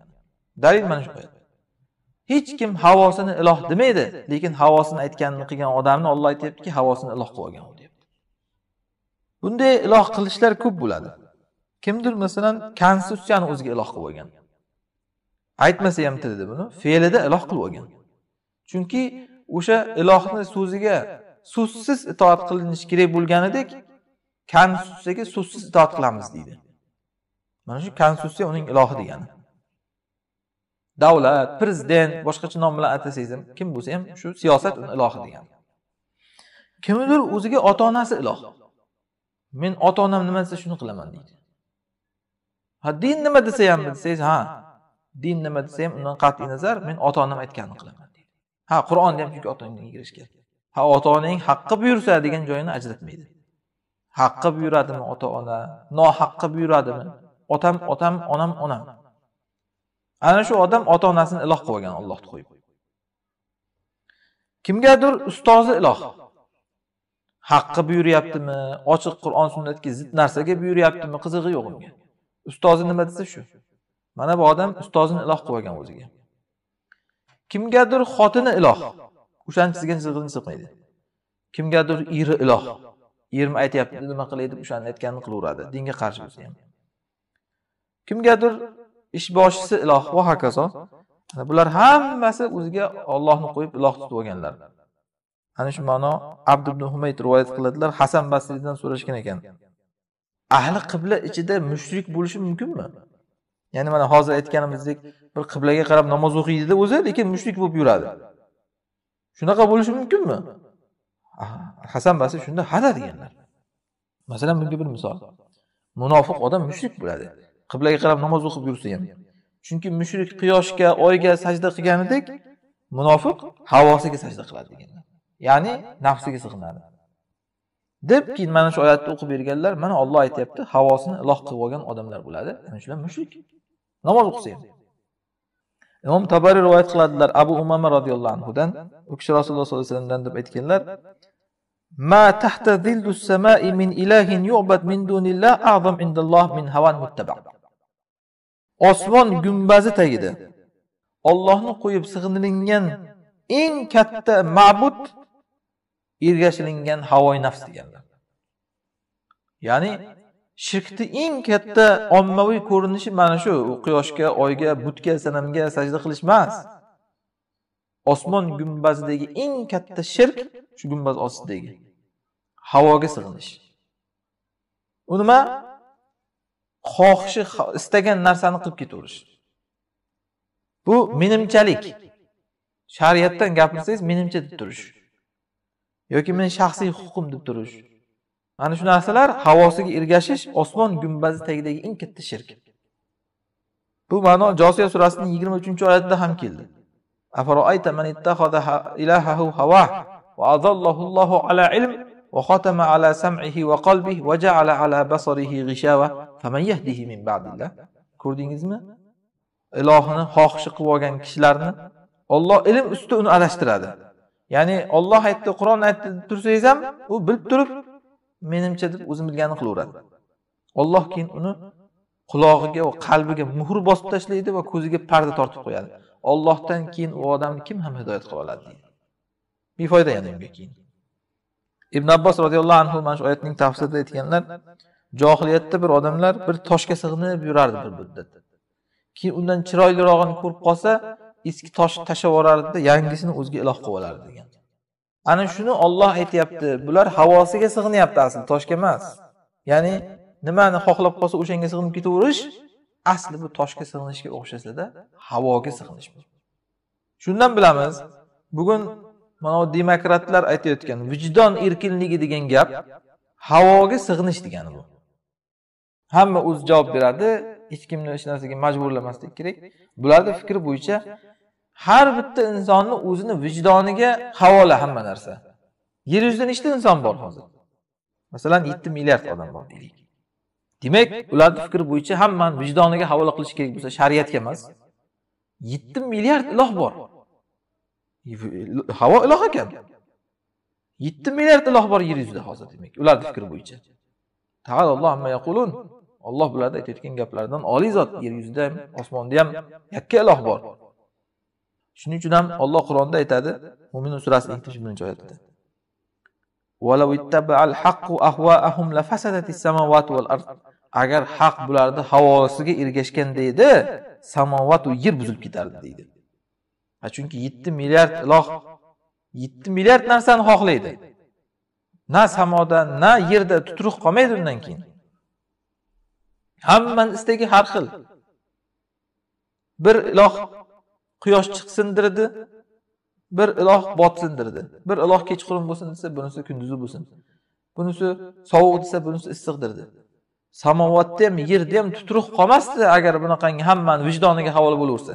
dalil mana shu hech kim havosini iloh demaydi lekin havosini aytganini qilgan odamni olloh aytyaptiki havosini iloh qilib olgan deyapti bunday iloh qilishlar ko'p bo'ladi kimdir masalan konstitutsiyani o'ziga iloh qilib olgan aytmasa ham tilida buni fe'lida iloh qilib olgan chunki o'sha ilohni so'ziga so'zsiz itoat qilinishi kerak bo'lganidek konstitutsiyaga so'zsiz itoat qilamiz deydi mana shu konstitutsiya uning ilohi degani davlat prezident boshqacha nom bilan atasangiz ham kim bo'lsa ham shu siyosat uni ilohi degan kimnidir o'ziga ota onasi iloh men ota onam nima desa shuni qilaman deydi ha din nima desa ham desangiz ha din nima desa ham undan qat'iy nazar men ota onam aytganini qilaman deydi ha qur'onda ham chunki ota kirish kerak ha ota onang haqqi buyursa degan joyini ajratmaydi haqqi buyuradimi ota ona nohaqqi buyuradimi otam otam onam onam ana shu odam ota onasini iloh qilib olgan ollohni qo'yib kimgadir ustozi iloh haqqa buyuryaptimi ochiq qur'on sunnatga zid narsaga buyuryaptimi qizig'i yo'q unga ustozi nima desa shu mana bu odam ustozini iloh qilib olgan o'ziga kimgadir xotini iloh o'shanisiga sig'ini sig'maydi kimgadir eri iloh erim aytyapti nima qilay deb o'shani aytganini qilaveradi dinga qarshi bo'lsa ham kimgadir ish iloh va hokazo bular hammasi o'ziga ollohni qo'yib iloh tutib olganlar ana shu ma'no abd ibn humayd rivoyat qiladilar hasan basriydan so'rashgan ekan ahli qibla ichida mushrik bo'lishi mumkinmi ya'ni mana hozir aytganimizdek bir qiblaga qarab namoz o'qiydida o'zi lekin mushrik bo'lib yuradi shunaqa bo'lishi mumkinmi ah, hasan basri shunda ha deganlar masalan bunga bir misol munofiq odam mushrik bo'ladi qiblaga qarab namoz o'qib yursa ham chunki mushrik quyoshga oyga sajda qilganidek munofiq havosiga sajda qiladi degan ya'ni nafsiga sig'inadi deb keyin mana shu oyatni o'qib berganlar mana olloh aytyapti havosini iloh qilib olgan odamlar bo'ladi ana shular mushrik namoz o'qisa ham imom tabariy rivoyat qiladilar abu umama roziyallohu anhudan u kishi rasululloh sollallohu alayhi vasallamdan deb aytganlar ما تحت ظل السماء من إله يعبد من دون الله أعظم عند الله من متبع osmon gumbazi tagida Allohni qo'yib sig'inilingan eng katta ma'bud ergashilingan havoy nafs deganlar. Ya'ni shirkni eng katta ommaviy ko'rinishi mana shu quyoshga, oyga, butga, sanamga sajda qilish emas. Osmon gumbazidagi eng katta shirk shu gumbaz ostidagi havoga sig'inish. U nima? xohishi istagan narsani qilib ketaverish bu menimchalik shariatdan gapirsangiz menimcha deb turish yoki meni shaxsiy huquqim deb turish mana shu narsalar havosiga ergashish osmon gumbazi tagidagi eng katta shirk bu ma'no josiya surasining yigirma uchinchi oyatida ham keldi ala ilm وختم على سمعه وقلبه وجعل على بصره غشاوة min ba'dillah. Ko'rdingizmi? Ilohini xohishi qilib olgan kishilarni Alloh ilm usti uni adashtiradi. Ya'ni Alloh aytdi, Qur'on aytdi deb tursangiz ham, u bilib turib menimcha deb o'zim bilganini qilaveradi. Alloh keyin uni qulog'iga va qalbiga muhr bosib tashlaydi va ko'ziga parda tortib qo'yadi. Allohdan keyin u odamni kim ham hidoyat qila oladi deydi. Befoyda yana unga keyin. Ibn Abbos radhiyallohu anhu mana shu oyatning tafsirida aytganlar, johiliyatda bir odamlar bir toshga sig'inib yurardi bir muddat keyin undan chiroylirog'ini ko'rib qolsa eski toshni tashlab yuborardida yangisini o'ziga iloh qilib olardi degan ana shuni olloh aytyapti bular havosiga sig'inyapti asli toshga emas ya'ni nimani xohlab qolsa o'shanga sig'inib ketaverish asli bu toshga sig'inishga o'xshasada havoga sig'inish shundan bilamiz bugun mana bu demokratlar aytayotgan vijdon erkinligi degan gap havoga sig'inish degani bu hamma o'zi javob beradi hech kimni hech narsaga majburlamaslik kerak bularni fikri bo'yicha har bitta insonni o'zini vijdoniga havola hamma narsa yer yuzida nechta inson bor hozir masalan yetti milliard odam bor deylik demak ularni fikri bo'yicha hammani vijdoniga havola qilish kerak bo'lsa shariatga emas yetti milliard iloh bor havo iloh ekan yetti milliard iloh bor yer yuzida hozir demak ularni fikri bo'yicha olloh biladi aytayotgan gaplaridan oliy zot yer yuzida ham osmonda ham yakka iloh bor shuning uchun ham olloh qur'onda aytadi mo'minun surasi yetmish birinchi oyatda agar haq bularni havosiga ergashganda edi samovatu yer buzilib ketardi deydi chunki yetti milliard iloh yetti milliard narsani xohlaydi na samoda na yerda tutruq qolmaydi undan keyin hammani istagi har xil bir iloh quyosh chiqsindirdi bir iloh botsindirdi bir iloh kechqurun bo'lsin desa bunisi kunduzi bo'lsin bunisi sovuq desa bunisi issiqdirdi samovatda ham yerda ham tutruq qolmasdi agar bunaqangi hammani vijdoniga havola bo'laversa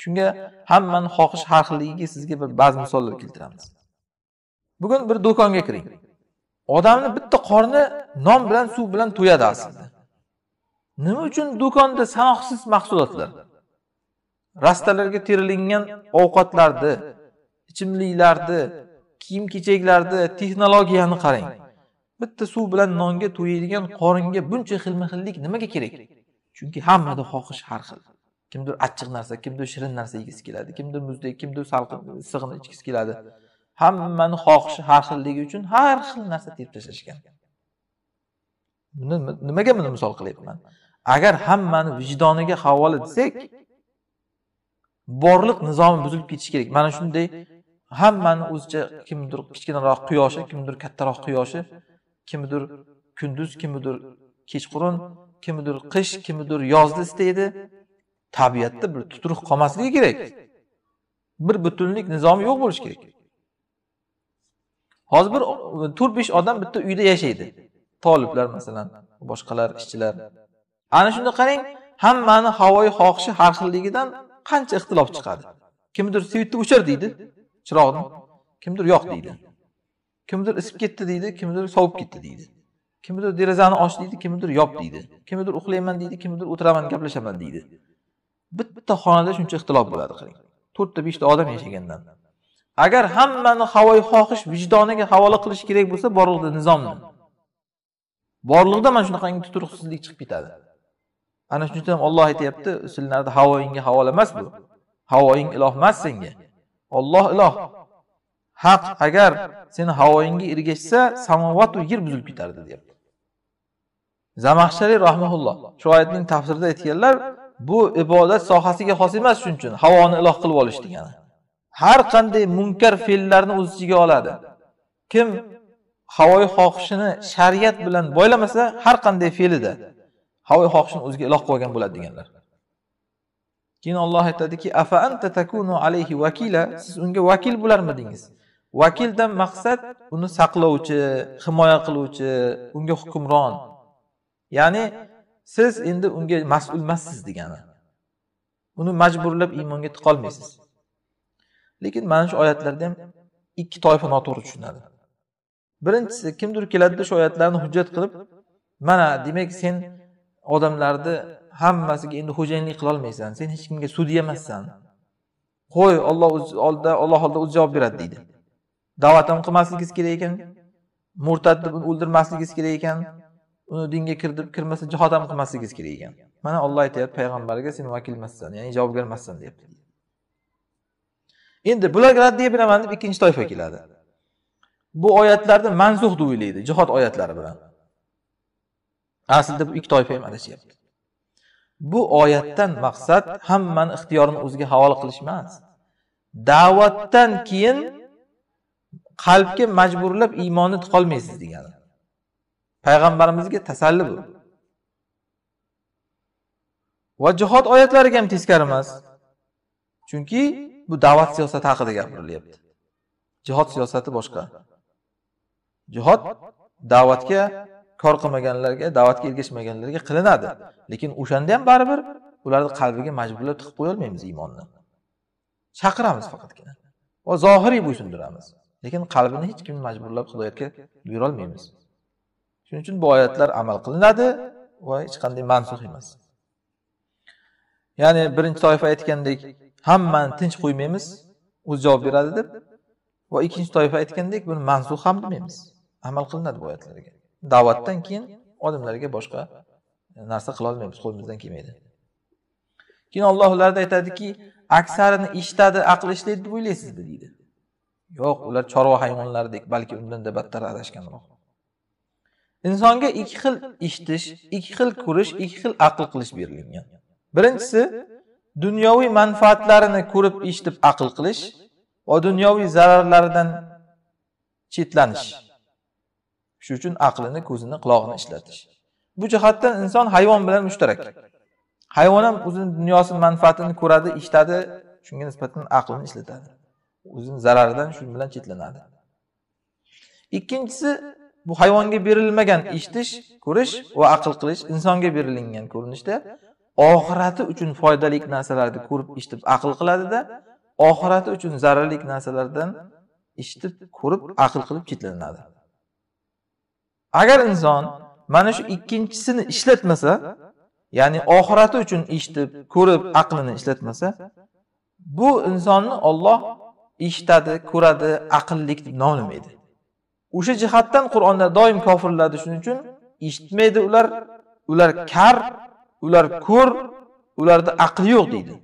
shunga hammani xohish har xilligiga sizga bir ba'zi misollar keltiramiz bugun bir do'konga kiring odamni bitta qorni non bilan suv bilan to'yadi aslida nima uchun do'konda sanoqsiz mahsulotlar rastalarga terilingan ovqatlarni ichimliklarni kiyim kechaklarni texnologiyani qarang bitta suv bilan nonga to'yadigan qoringa buncha xilma xillik nimaga kerak chunki hammada xohish har xil kimdir achchiq narsa kimdir shirin narsa yegisi keladi kimdir muzdek kimdir salqin issig'ini ichgisi keladi hammani xohishi har xilligi uchun har xil narsa terib tashlashgan buni nimaga buni misol qilyapman agar hammani vijdoniga havola desak borliq nizomi buzilib ketishi kerak mana shunday hammani o'zicha kimdir kichkinaroq quyoshi kimdir kattaroq quyoshi kimdir kunduz kimdir kechqurun kimdir qish kimdir yozni istaydi tabiatda bir tutruq qolmasligi kerak bir butunlik nizomi yo'q bo'lishi kerak hozir bir to'rt besh odam bitta uyda yashaydi toliblar masalan boshqalar ishchilar ana shunda qarang hammani havoyi xohishi har xilligidan qancha ixtilof chiqadi kimdir svetni o'chir deydi chiroqni kimdir yoq deydi kimdir isib ketdi deydi kimdir sovib ketdi deydi kimdir derazani och deydi kimdir yop deydi kimdir uxlayman deydi kimdir o'tiraman gaplashaman deydi bitta xonada shuncha ixtilof bo'ladi qarang to'rtta beshta odam yashagandan agar hammani havoyi xohish vijdoniga havola qilish kerak bo'lsa borliqda nizomni borliqda mana shunaqangi tuturuqsizlik chiqib ketadi ana shuning uchun ham olloh aytyapti sizlarni havoyingga havola emas bu havoying iloh emas senga olloh iloh haq agar seni havoyingga ergashsa samovatu yer buzilib ketardi deyapti zamaxshariy rahmaulloh shu oyatning tafsirida aytganlar bu ibodat sohasiga xos emas shuning uchun havoni iloh qilib olish degani har qanday munkar fe'llarni o'z ichiga oladi kim havoyi xohishini shariat bilan boylamasa har qanday fe'lida havo xohishini o'ziga iloh olgan bo'ladi deganlar keyin olloh aytadiki afa anta takunu alayhi vakila siz unga vakil bo'larmidingiz vakildan maqsad uni saqlovchi himoya qiluvchi unga hukmron ya'ni siz endi unga mas'ul emassiz degani uni majburlab iymonga tiqolmaysiz lekin mana shu oyatlarda ham ikki toifa noto'g'ri tushunadi birinchisi kimdir keladida shu oyatlarni hujjat qilib mana demak sen odamlarni hammasiga endi xo'jayinlik qilolmaysan sen hech kimga sudya emassan qo'y olloh oldida olloh oldida o'zi javob beradi deydi da'vat ham qilmasligingiz kerak ekan murtadni o'ldirmasligingiz kerak ekan uni dinga kirdib kirmasa jihod ham qilmasligingiz kerak ekan mana olloh aytyapti payg'ambarga sen vakil emassan ya'ni javobgar emassan deyapti endi bularga raddiya beraman deb ikkinchi toifa keladi bu oyatlarni mansuh deb o'ylaydi jihod oyatlari bilan aslida bu ikki toifa emas deyapti bu oyatdan maqsad hammani ixtiyorini o'ziga havola qilish emas da'vatdan keyin qalbga majburlab iymonni qolmaysiz degani payg'ambarimizga tasalli bu va jihod oyatlariga ham teskari emas chunki bu da'vat siyosati haqida gapirilyapti jihod siyosati boshqa jihod da'vatga kor qilmaganlarga da'vatga ergashmaganlarga qilinadi lekin o'shanda ham baribir ularni qalbiga majburlab tiqib qo'yolmaymiz iymonni chaqiramiz faqatgina va zohiriy bo'ysundiramiz lekin qalbini hech kimni majburlab hidoyatga buyurolmaymiz shuning uchun bu oyatlar amal qilinadi va hech qanday mansuh emas ya'ni birinchi toifa aytgandek hammani tinch qo'ymaymiz o'zi javob beradi deb va ikkinchi toifa aytgandek buni mansuh ham demaymiz amal qilinadi bu oyatlarga da'vatdan keyin odamlarga boshqa narsa qilolmaymiz qo'limizdan kelmaydi keyin olloh ularni aytadiki aksarini eshitadi aqli ishlaydi deb o'ylaysizmi deydi yo'q ular chorva hayvonlardek balki undanda battar adashganroq insonga ikki xil eshitish ikki xil ko'rish ikki xil aql qilish berilgan birinchisi dunyoviy manfaatlarini ko'rib eshitib aql qilish va dunyoviy zararlaridan chetlanish shuning uchun aqlini ko'zini qulog'ini ishlatish bu jihatdan inson hayvon bilan mushtarak hayvon ham o'zini dunyosi manfaatini ko'radi eshitadi shunga nisbatan aqlini ishlatadi o'zini zararidan shu bilan chetlanadi ikkinchisi bu hayvonga berilmagan eshitish ko'rish va aql qilish insonga berilingan ko'rinishda oxirati uchun foydali narsalarni ko'rib eshitib aql qiladida oxirati uchun zararli narsalardan eshitib ko'rib aql qilib chetlanadi agar inson mana shu ikkinchisini ishlatmasa ya'ni oxirati uchun eshitib ko'rib aqlini ishlatmasa bu insonni Alloh eshitadi ko'radi aqllik deb nomlamaydi o'sha jihatdan qur'onda doim kofirlarni shuning uchun eshitmaydi ular ular kar ular ko'r ularda aqli yo'q deydi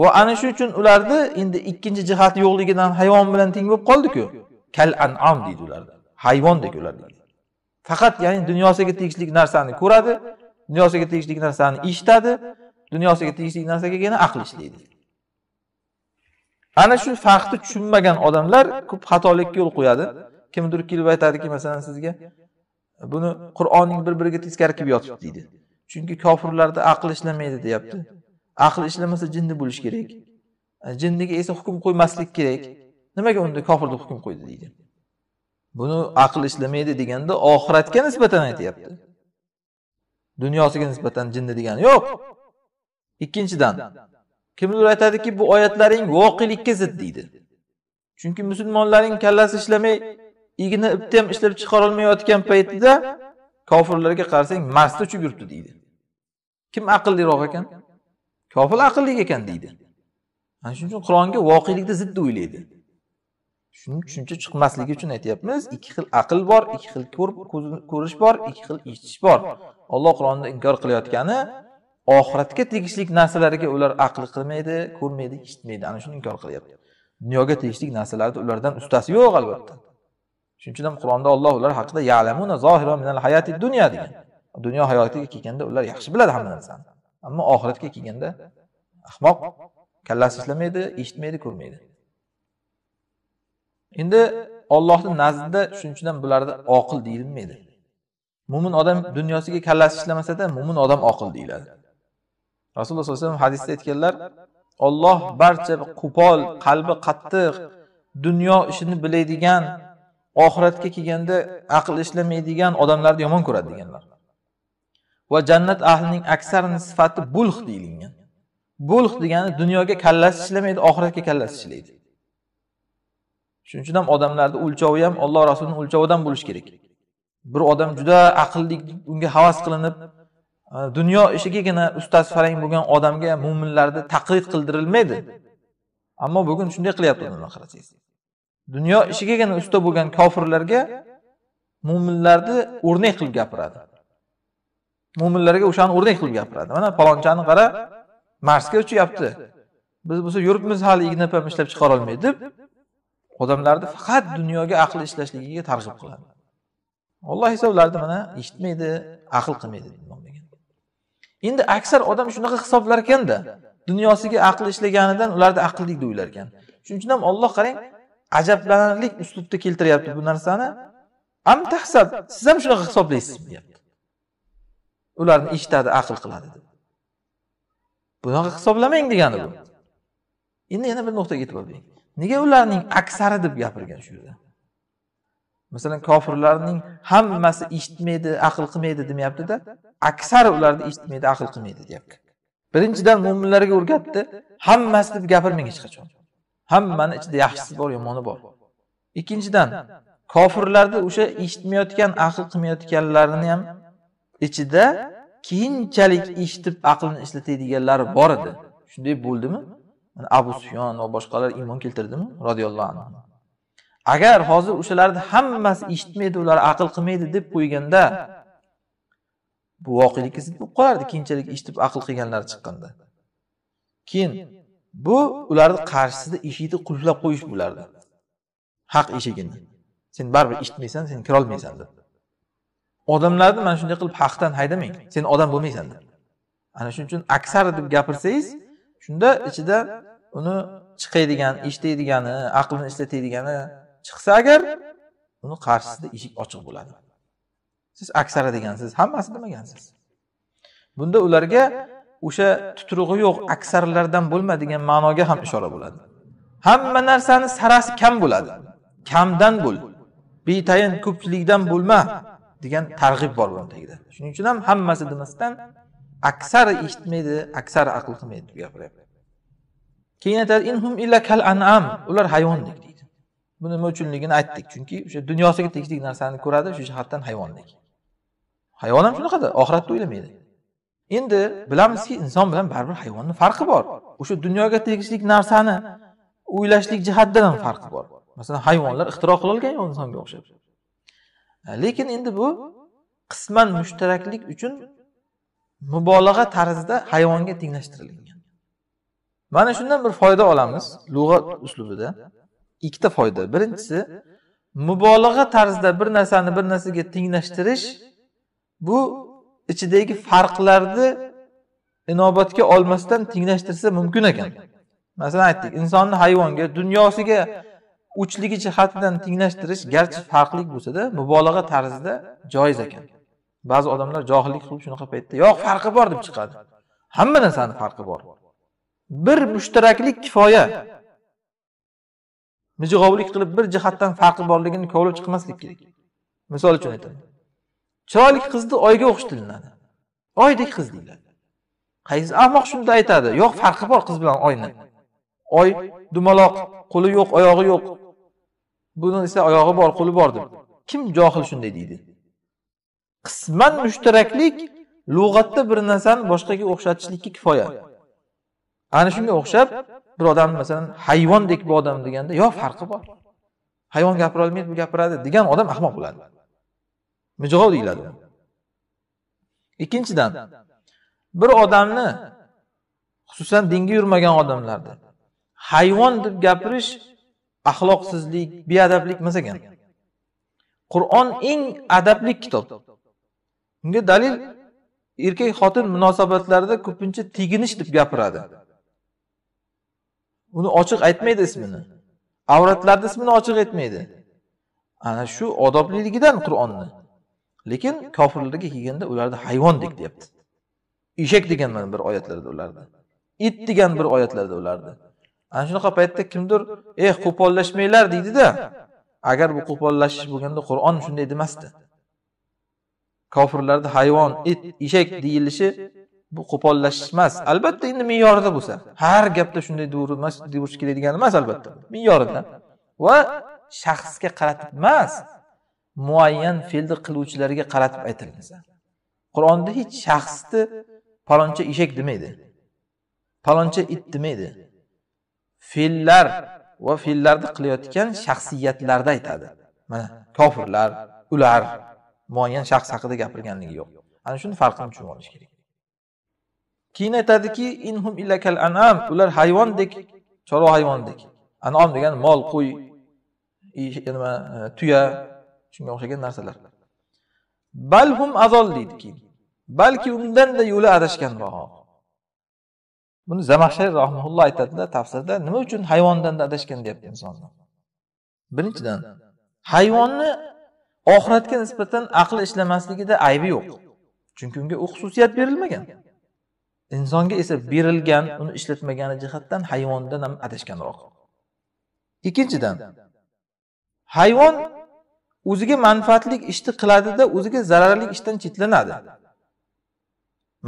va ana shu uchun ularni endi ikkinchi jihati yo'qligidan hayvon bilan teng bo'lib qoldiku kal an'am deydi ularni hayvondek ular faqat ya'ni dunyosiga tegishli narsani ko'radi dunyosiga tegishli narsani eshitadi dunyosiga tegishli narsagagina aql ishlaydi ana shu farqni tushunmagan odamlar ko'p xatolikka yo'l qo'yadi kimdir kelib aytadiki masalan sizga buni qur'onning bir biriga teskari kelib yotibdi deydi chunki kofirlarda aql ishlamaydi deyapti aql ishlamasa jinni bo'lishi kerak jinniga esa hukm qo'ymaslik kerak nimaga unda kofirni hukm qo'ydi deydi buni aql ishlamaydi deganda oxiratga nisbatan aytyapti dunyosiga nisbatan jinni degani yo'q ikkinchidan kimdir aytadiki bu oyatlaring voqelikka zid deydi chunki musulmonlarning kallasi ishlamay igna ipni ham ishlab chiqarolmayotgan paytida kofirlarga qarasang marsda uchib yuribdi deydi kim aqlliroq ekan kofir aqlli ekan deydi ana shuning uchun qur'onga voqelikni zid deb o'ylaydi shuning tushuncha chiqmasligi uchun aytyapmiz ikki xil aql bor ikki xil ko'rish bor ikki xil eshitish bor alloh qur'onni inkor qilayotgani oxiratga tegishli narsalarga ular aql qilmaydi ko'rmaydi eshitmaydi ana shuni inkor qilyapti dunyoga tegishli narsalarni ulardan ustasi yo'q albatta shuning uchun ham qur'onda olloh ular haqida yalamuna zohira minal hayati dunya degan dunyo hayotiga kelganda ular yaxshi biladi hamma narsani ammo oxiratga kelganda ahmoq kallasi ishlamaydi eshitmaydi ko'rmaydi endi ollohni nazdida ham bularni oqil deyilmaydi mo'min odam dunyosiga kallasi ishlamasada mo'min odam oqil deyiladi rasululloh sallallohu alayhi vasallam hadisda aytganlar olloh barcha qo'pol qalbi qattiq dunyo ishini biladigan oxiratga kelganda aql ishlamaydigan odamlarni yomon ko'radi deganlar va jannat ahlining aksarini sifati bulh deyilgan bulh degani dunyoga kallasi ishlamaydi oxiratga kallasi ishlaydi shuning uchun ham odamlarni o'lchovi ham olloh rasulini o'lchovidan bo'lishi kerak bir odam juda aqlli unga havas qilinib e, dunyo ishigagina ustasi farang bo'lgan odamga mo'minlarni taqlid qildirilmaydi ammo bugun shunday qilyapti odamlar qarasangiz dunyo ishigagina usta bo'lgan kofirlarga mo'minlarni o'rnak qilib gapiradi mo'minlarga o'shani o'rnak qilib gapiradi mana palonchani qara marsga uchyapti biz bo'lsa yuribmiz hali igna pam ishlab chiqarolmay deb odamlarni faqat dunyoga aql ishlashligiga targ'ib qiladi olloh esa ularni mana eshitmaydi aql qilmaydi endi aksar odam shunaqa hisoblar ekanda dunyosiga aqli ishlaganidan ularda aqllik deb o'ylar ekan shuning uchun ham olloh qarang ajablanarlik uslubda keltiryapti bu narsani am tahsab siz ham shunaqa hisoblaysizmi deyapti ularni eshitadi aql qiladi deb bunaqa hisoblamang degani bu endi yana bir nuqtaga e'tibor bering nega ularning aksari deb gapirgan shu yerda masalan kofirlarning hammasi eshitmaydi aql qilmaydi demayaptida aksari ularni eshitmaydi aql qilmaydi deyapti birinchidan mo'minlarga o'rgatdi hammasi deb gapirmang hech qachon hammani ichida yaxshisi bor yomoni bor ikkinchidan kofirlarni o'sha eshitmayotgan aql qilmayotganlarini ham ichida keyinchalik eshitib aqlni ishlatadiganlari bor edi shunday bo'ldimi mana abu suyon va boshqalar iymon keltirdimi roziyallohu anhu agar hozir o'shalarni hammasi eshitmaydi ular aql qilmaydi deb qo'yganda bu voqelikka zid bo'lib qolardi keyinchalik eshitib aql qilganlar chiqqanda keyin bu ularni qarshisida eshikni qulflab qo'yish bo'lardi haq eshigini sen baribir eshitmaysan sen kirolmaysan deb odamlarni mana shunday qilib haqdan haydamang sen odam bo'lmaysan deb ana shuning uchun aksar deb gapirsangiz shunda ichida uni chiqadigan eshitadigani aqlini ishlatadigani chiqsa agar uni qarshisida eshik ochiq bo'ladi siz aksara degansiz hammasi demagansiz bunda ularga o'sha tuturug'i yo'q aksarlardan bo'lma degan ma'noga ham ishora bo'ladi hamma narsani sarasi kam bo'ladi kamdan bo'l betayin ko'pchilikdan bo'lma degan targ'ib bor buni tagida shuning uchun ham hammasi demasdan aksari eshitmaydi aksari aql qilmaydi deb gapiryapti keyin aytadi inhum illa kal an'am ular hayvondek deydi bu nima uchunligini aytdik chunki o'sha dunyosiga tegishli narsani ko'radi shu jihatdan hayvondek hayvon ham shunaqada oxiratni o'ylamaydi endi bilamizki inson bilan baribir hayvonni farqi bor o'sha dunyoga tegishli narsani o'ylashlik jihatidan ham farqi bor masalan hayvonlar ixtiro qilolgan yo'q insonga o'xshab lekin endi bu qisman mushtaraklik uchun mubolag'a tarzda hayvonga tenglashtirilgan mana shundan bir foyda olamiz lug'at uslubida ikkita foyda birinchisi mubolag'a tarzda bir narsani bir narsaga tenglashtirish bu ichidagi farqlarni inobatga olmasdan tenglashtirsa mumkin ekan masalan aytdik insonni hayvonga dunyosiga uchligi jihatidan tenglashtirish garchi farqli bo'lsada mubolag'a tarzida joiz ekan ba'zi odamlar johillik qilib shunaqa paytda yo'q farqi bor deb chiqadi hamma narsani farqi bor bir mushtaraklik kifoya mijg'ovlik qilib bir jihatdan farqi borligini kovlab chiqmaslik kerak misol uchun aytaman chiroyli qizni oyga o'xshatilinadi oydek qiz deyiladi qaysi ahmoq shunda aytadi yo'q farqi bor qiz bilan oyni oy dumaloq qo'li yo'q oyog'i yo'q buni esa oyog'i bor qo'li bor deb kim johil shunday deydi qisman mushtaraklik lug'atda bir narsani boshqaga o'xshatishlikka kifoya ana shunga o'xshab bir odamni masalan hayvondek bu odam deganda yo farqi bor hayvon gapira olmaydi bu gapiradi degan odam ahmoq bo'ladi mijg'ov deyiladi ikkinchidan bir odamni xususan dinga yurmagan odamlarda hayvon deb gapirish axloqsizlik beadablik emas ekan qur'on eng adabli kitob unga dalil erkak xotin munosabatlarida ko'pincha teginish deb gapiradi uni ochiq aytmaydi ismini avratlarni ismini ochiq aytmaydi ana shu odobliligidan qur'onni lekin kofirlarga kelganda ularni hayvondek deyapti eshak degan mana bir oyatlarda ularni it degan bir oyatlarda ularni ana shunaqa paytda kimdir eh qo'pollashmanglar deydida agar bu qo'pollashish bo'lganda qur'on shunday demasdi kofirlarda hayvon it eshak deyilishi bu qo'pollashish emas albatta endi me'yorida bo'lsa har gapda shunday kerak degani emas albatta me'yorida va shaxsga qaratib emas muayyan fe'lni qiluvchilarga qaratib aytilmasa qur'onda hech shaxsni paloncha eshak demaydi paloncha it demaydi fe'llar va fe'llarni qilayotgan shaxsiyatlarda aytadi mana kofirlar ular muayyan shaxs haqida gapirganligi yo'q ana shuni farqini tushunib olish kerak keyin aytadiki inhum illakal anam ular hayvondek chorva hayvondek anom degani mol qo'y nima e, tuya shunga o'xshagan narsalar balhum azol deydi keyin balki undanda yo'li adashganroq buni zamaxshar rahmulloh aytadida tafsirda nima uchun hayvondan adashgan deyapti insonni birinchidan hayvonni oxiratga nisbatan aqli ishlamasligida aybi yo'q chunki unga u xususiyat berilmagan insonga esa berilgan uni ishlatmagani jihatdan hayvondan ham adashganroq ikkinchidan hayvon o'ziga manfaatli ishni qiladida o'ziga zararli ishdan chetlanadi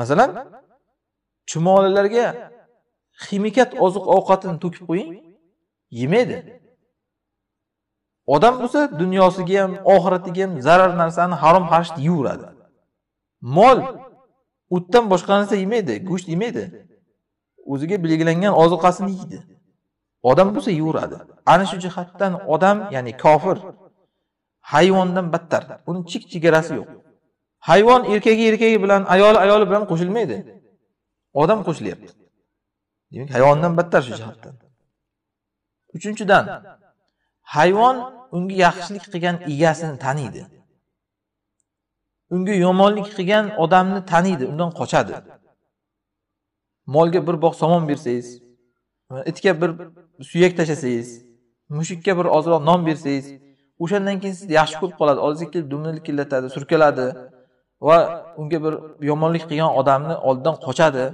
masalan chumolilarga ximikat oziq ovqatini to'kib qo'ying yemaydi Odam bo'lsa dunyosiga ham, oxiratiga ham zarar narsani harom xarsh yeyveradi. Mol o'tdan boshqa narsa yemaydi, go'sht yemaydi. O'ziga belgilangan ozuqasini yeydi. Odam bo'lsa yeyveradi. Ana shu jihatdan odam, ya'ni kofir hayvondan battar. uni chik chegarasi yo'q. Hayvon erkagi erkagi bilan, ayoli ayoli bilan qo'shilmaydi. Odam qo'shilyapti. Demak, hayvondan battar shu jihatdan. Uchinchidan, hayvon unga yaxshilik qilgan egasini taniydi unga yomonlik qilgan odamni taniydi undan qochadi molga bir bog' somon bersangiz itga bir suyak tashlasangiz mushukka bir ozroq non bersangiz o'shandan keyin sizni yaxshi ko'rib qoladi oldingizga kelib dumini killatadi surkaladi va unga bir yomonlik qilgan odamni oldidan qochadi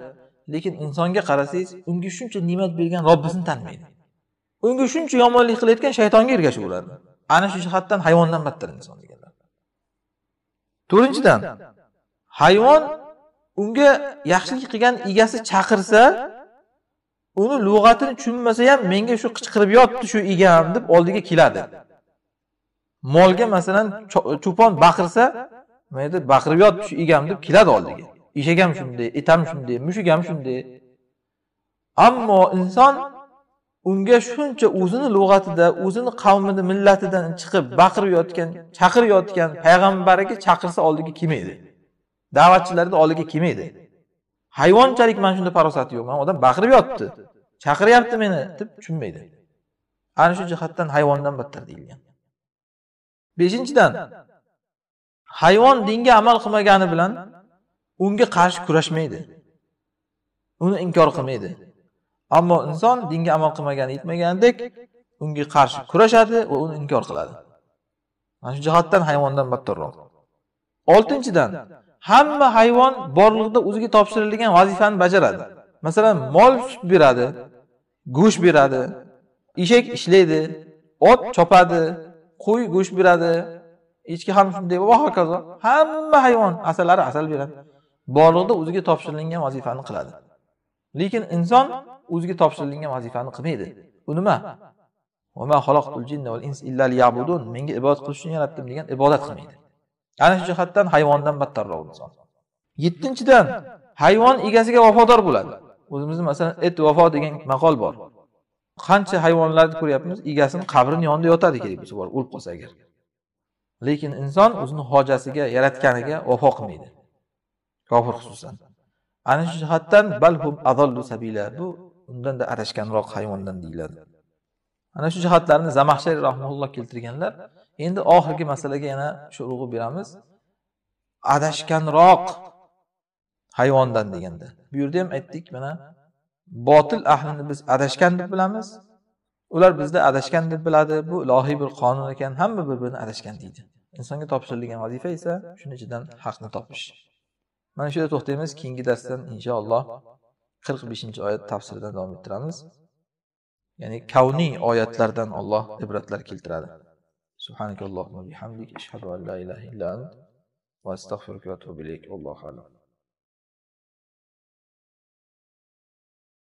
lekin insonga qarasangiz unga shuncha ne'mat bergan robbisini tanimaydi unga shuncha yomonlik qilayotgan shaytonga ergashib ular ana shu jihatdan hayvondan battar inson deganlar to'rtinchidan hayvon unga yaxshilik qilgan egasi chaqirsa uni lug'atini tushunmasa ham menga shu qichqirib yotdi shu egam deb oldiga keladi molga masalan cho'pon baqirsa mayda baqirib yotdi shu egam deb keladi oldiga eshak ham shunday it ham shunday mushuk ham shunday ammo inson unga shuncha o'zini lug'atida o'zini qavmini millatidan chiqib baqirayotgan yotgan chaqirayotgan payg'ambariga chaqirsa oldiga kelmaydi da'vatchilarni oldiga kelmaydi hayvonchalik mana shunda farosati yo'q mana odam baqirib yotibdi chaqiryapti meni deb tushunmaydi ana shu jihatdan hayvondan battar deyilgan beshinchidan hayvon dinga amal qilmagani bilan unga qarshi kurashmaydi uni inkor qilmaydi ammo inson dinga amal qilmagani aytmagandek unga qarshi kurashadi va uni inkor qiladi mana shu jihatdan hayvondan battarroq oltinchidan hamma hayvon borliqda o'ziga topshirilgan vazifani bajaradi masalan mol sut beradi go'sht beradi eshak ishlaydi ot chopadi qo'y go'sht beradi echki ham shunday va hokazo hamma hayvon asalari asal beradi borliqda o'ziga topshirilgan vazifani qiladi lekin inson o'ziga topshirilgan vazifani qilmaydi u nima menga ibodat qilish uchun yaratdim degan ibodat qilmaydi ana shu jihatdan hayvondan battarroq inson yettinchidan hayvon egasiga vafodor bo'ladi o'zimizni masalan et vafo degan maqol bor qancha hayvonlarni ko'ryapmiz egasini qabrini yonida yotadi kerak bo'lsa borib o'lib qolsa agar lekin inson o'zini hojasiga yaratganiga vafo qilmaydi kofir xususan ana shu jihatdan balhum azallu sabila bu undanda adashganroq hayvondan deyiladi ana shu jihatlarni zamaxshari rahmaulloh keltirganlar endi oxirgi masalaga yana shu urg'u beramiz adashganroq hayvondan deganda bu yerda ham aytdik mana botil ahlini biz adashgan deb bilamiz ular bizni adashgan deb biladi bu ilohiy bir qonun ekan hamma bir birini adashgan deydi insonga topshirilgan vazifa esa shuni ichidan haqni topish mana shu yerda to'xtaymiz keyingi darsdan inshaalloh qirq beshinchi oyat tafsiridan davom ettiramiz ya'ni kavniy oyatlardan olloh ibratlar keltiradi سبحانك اللهم وبحمدك أشهد أن لا إله إلا أنت وأستغفرك وأتوب إليك والله أعلم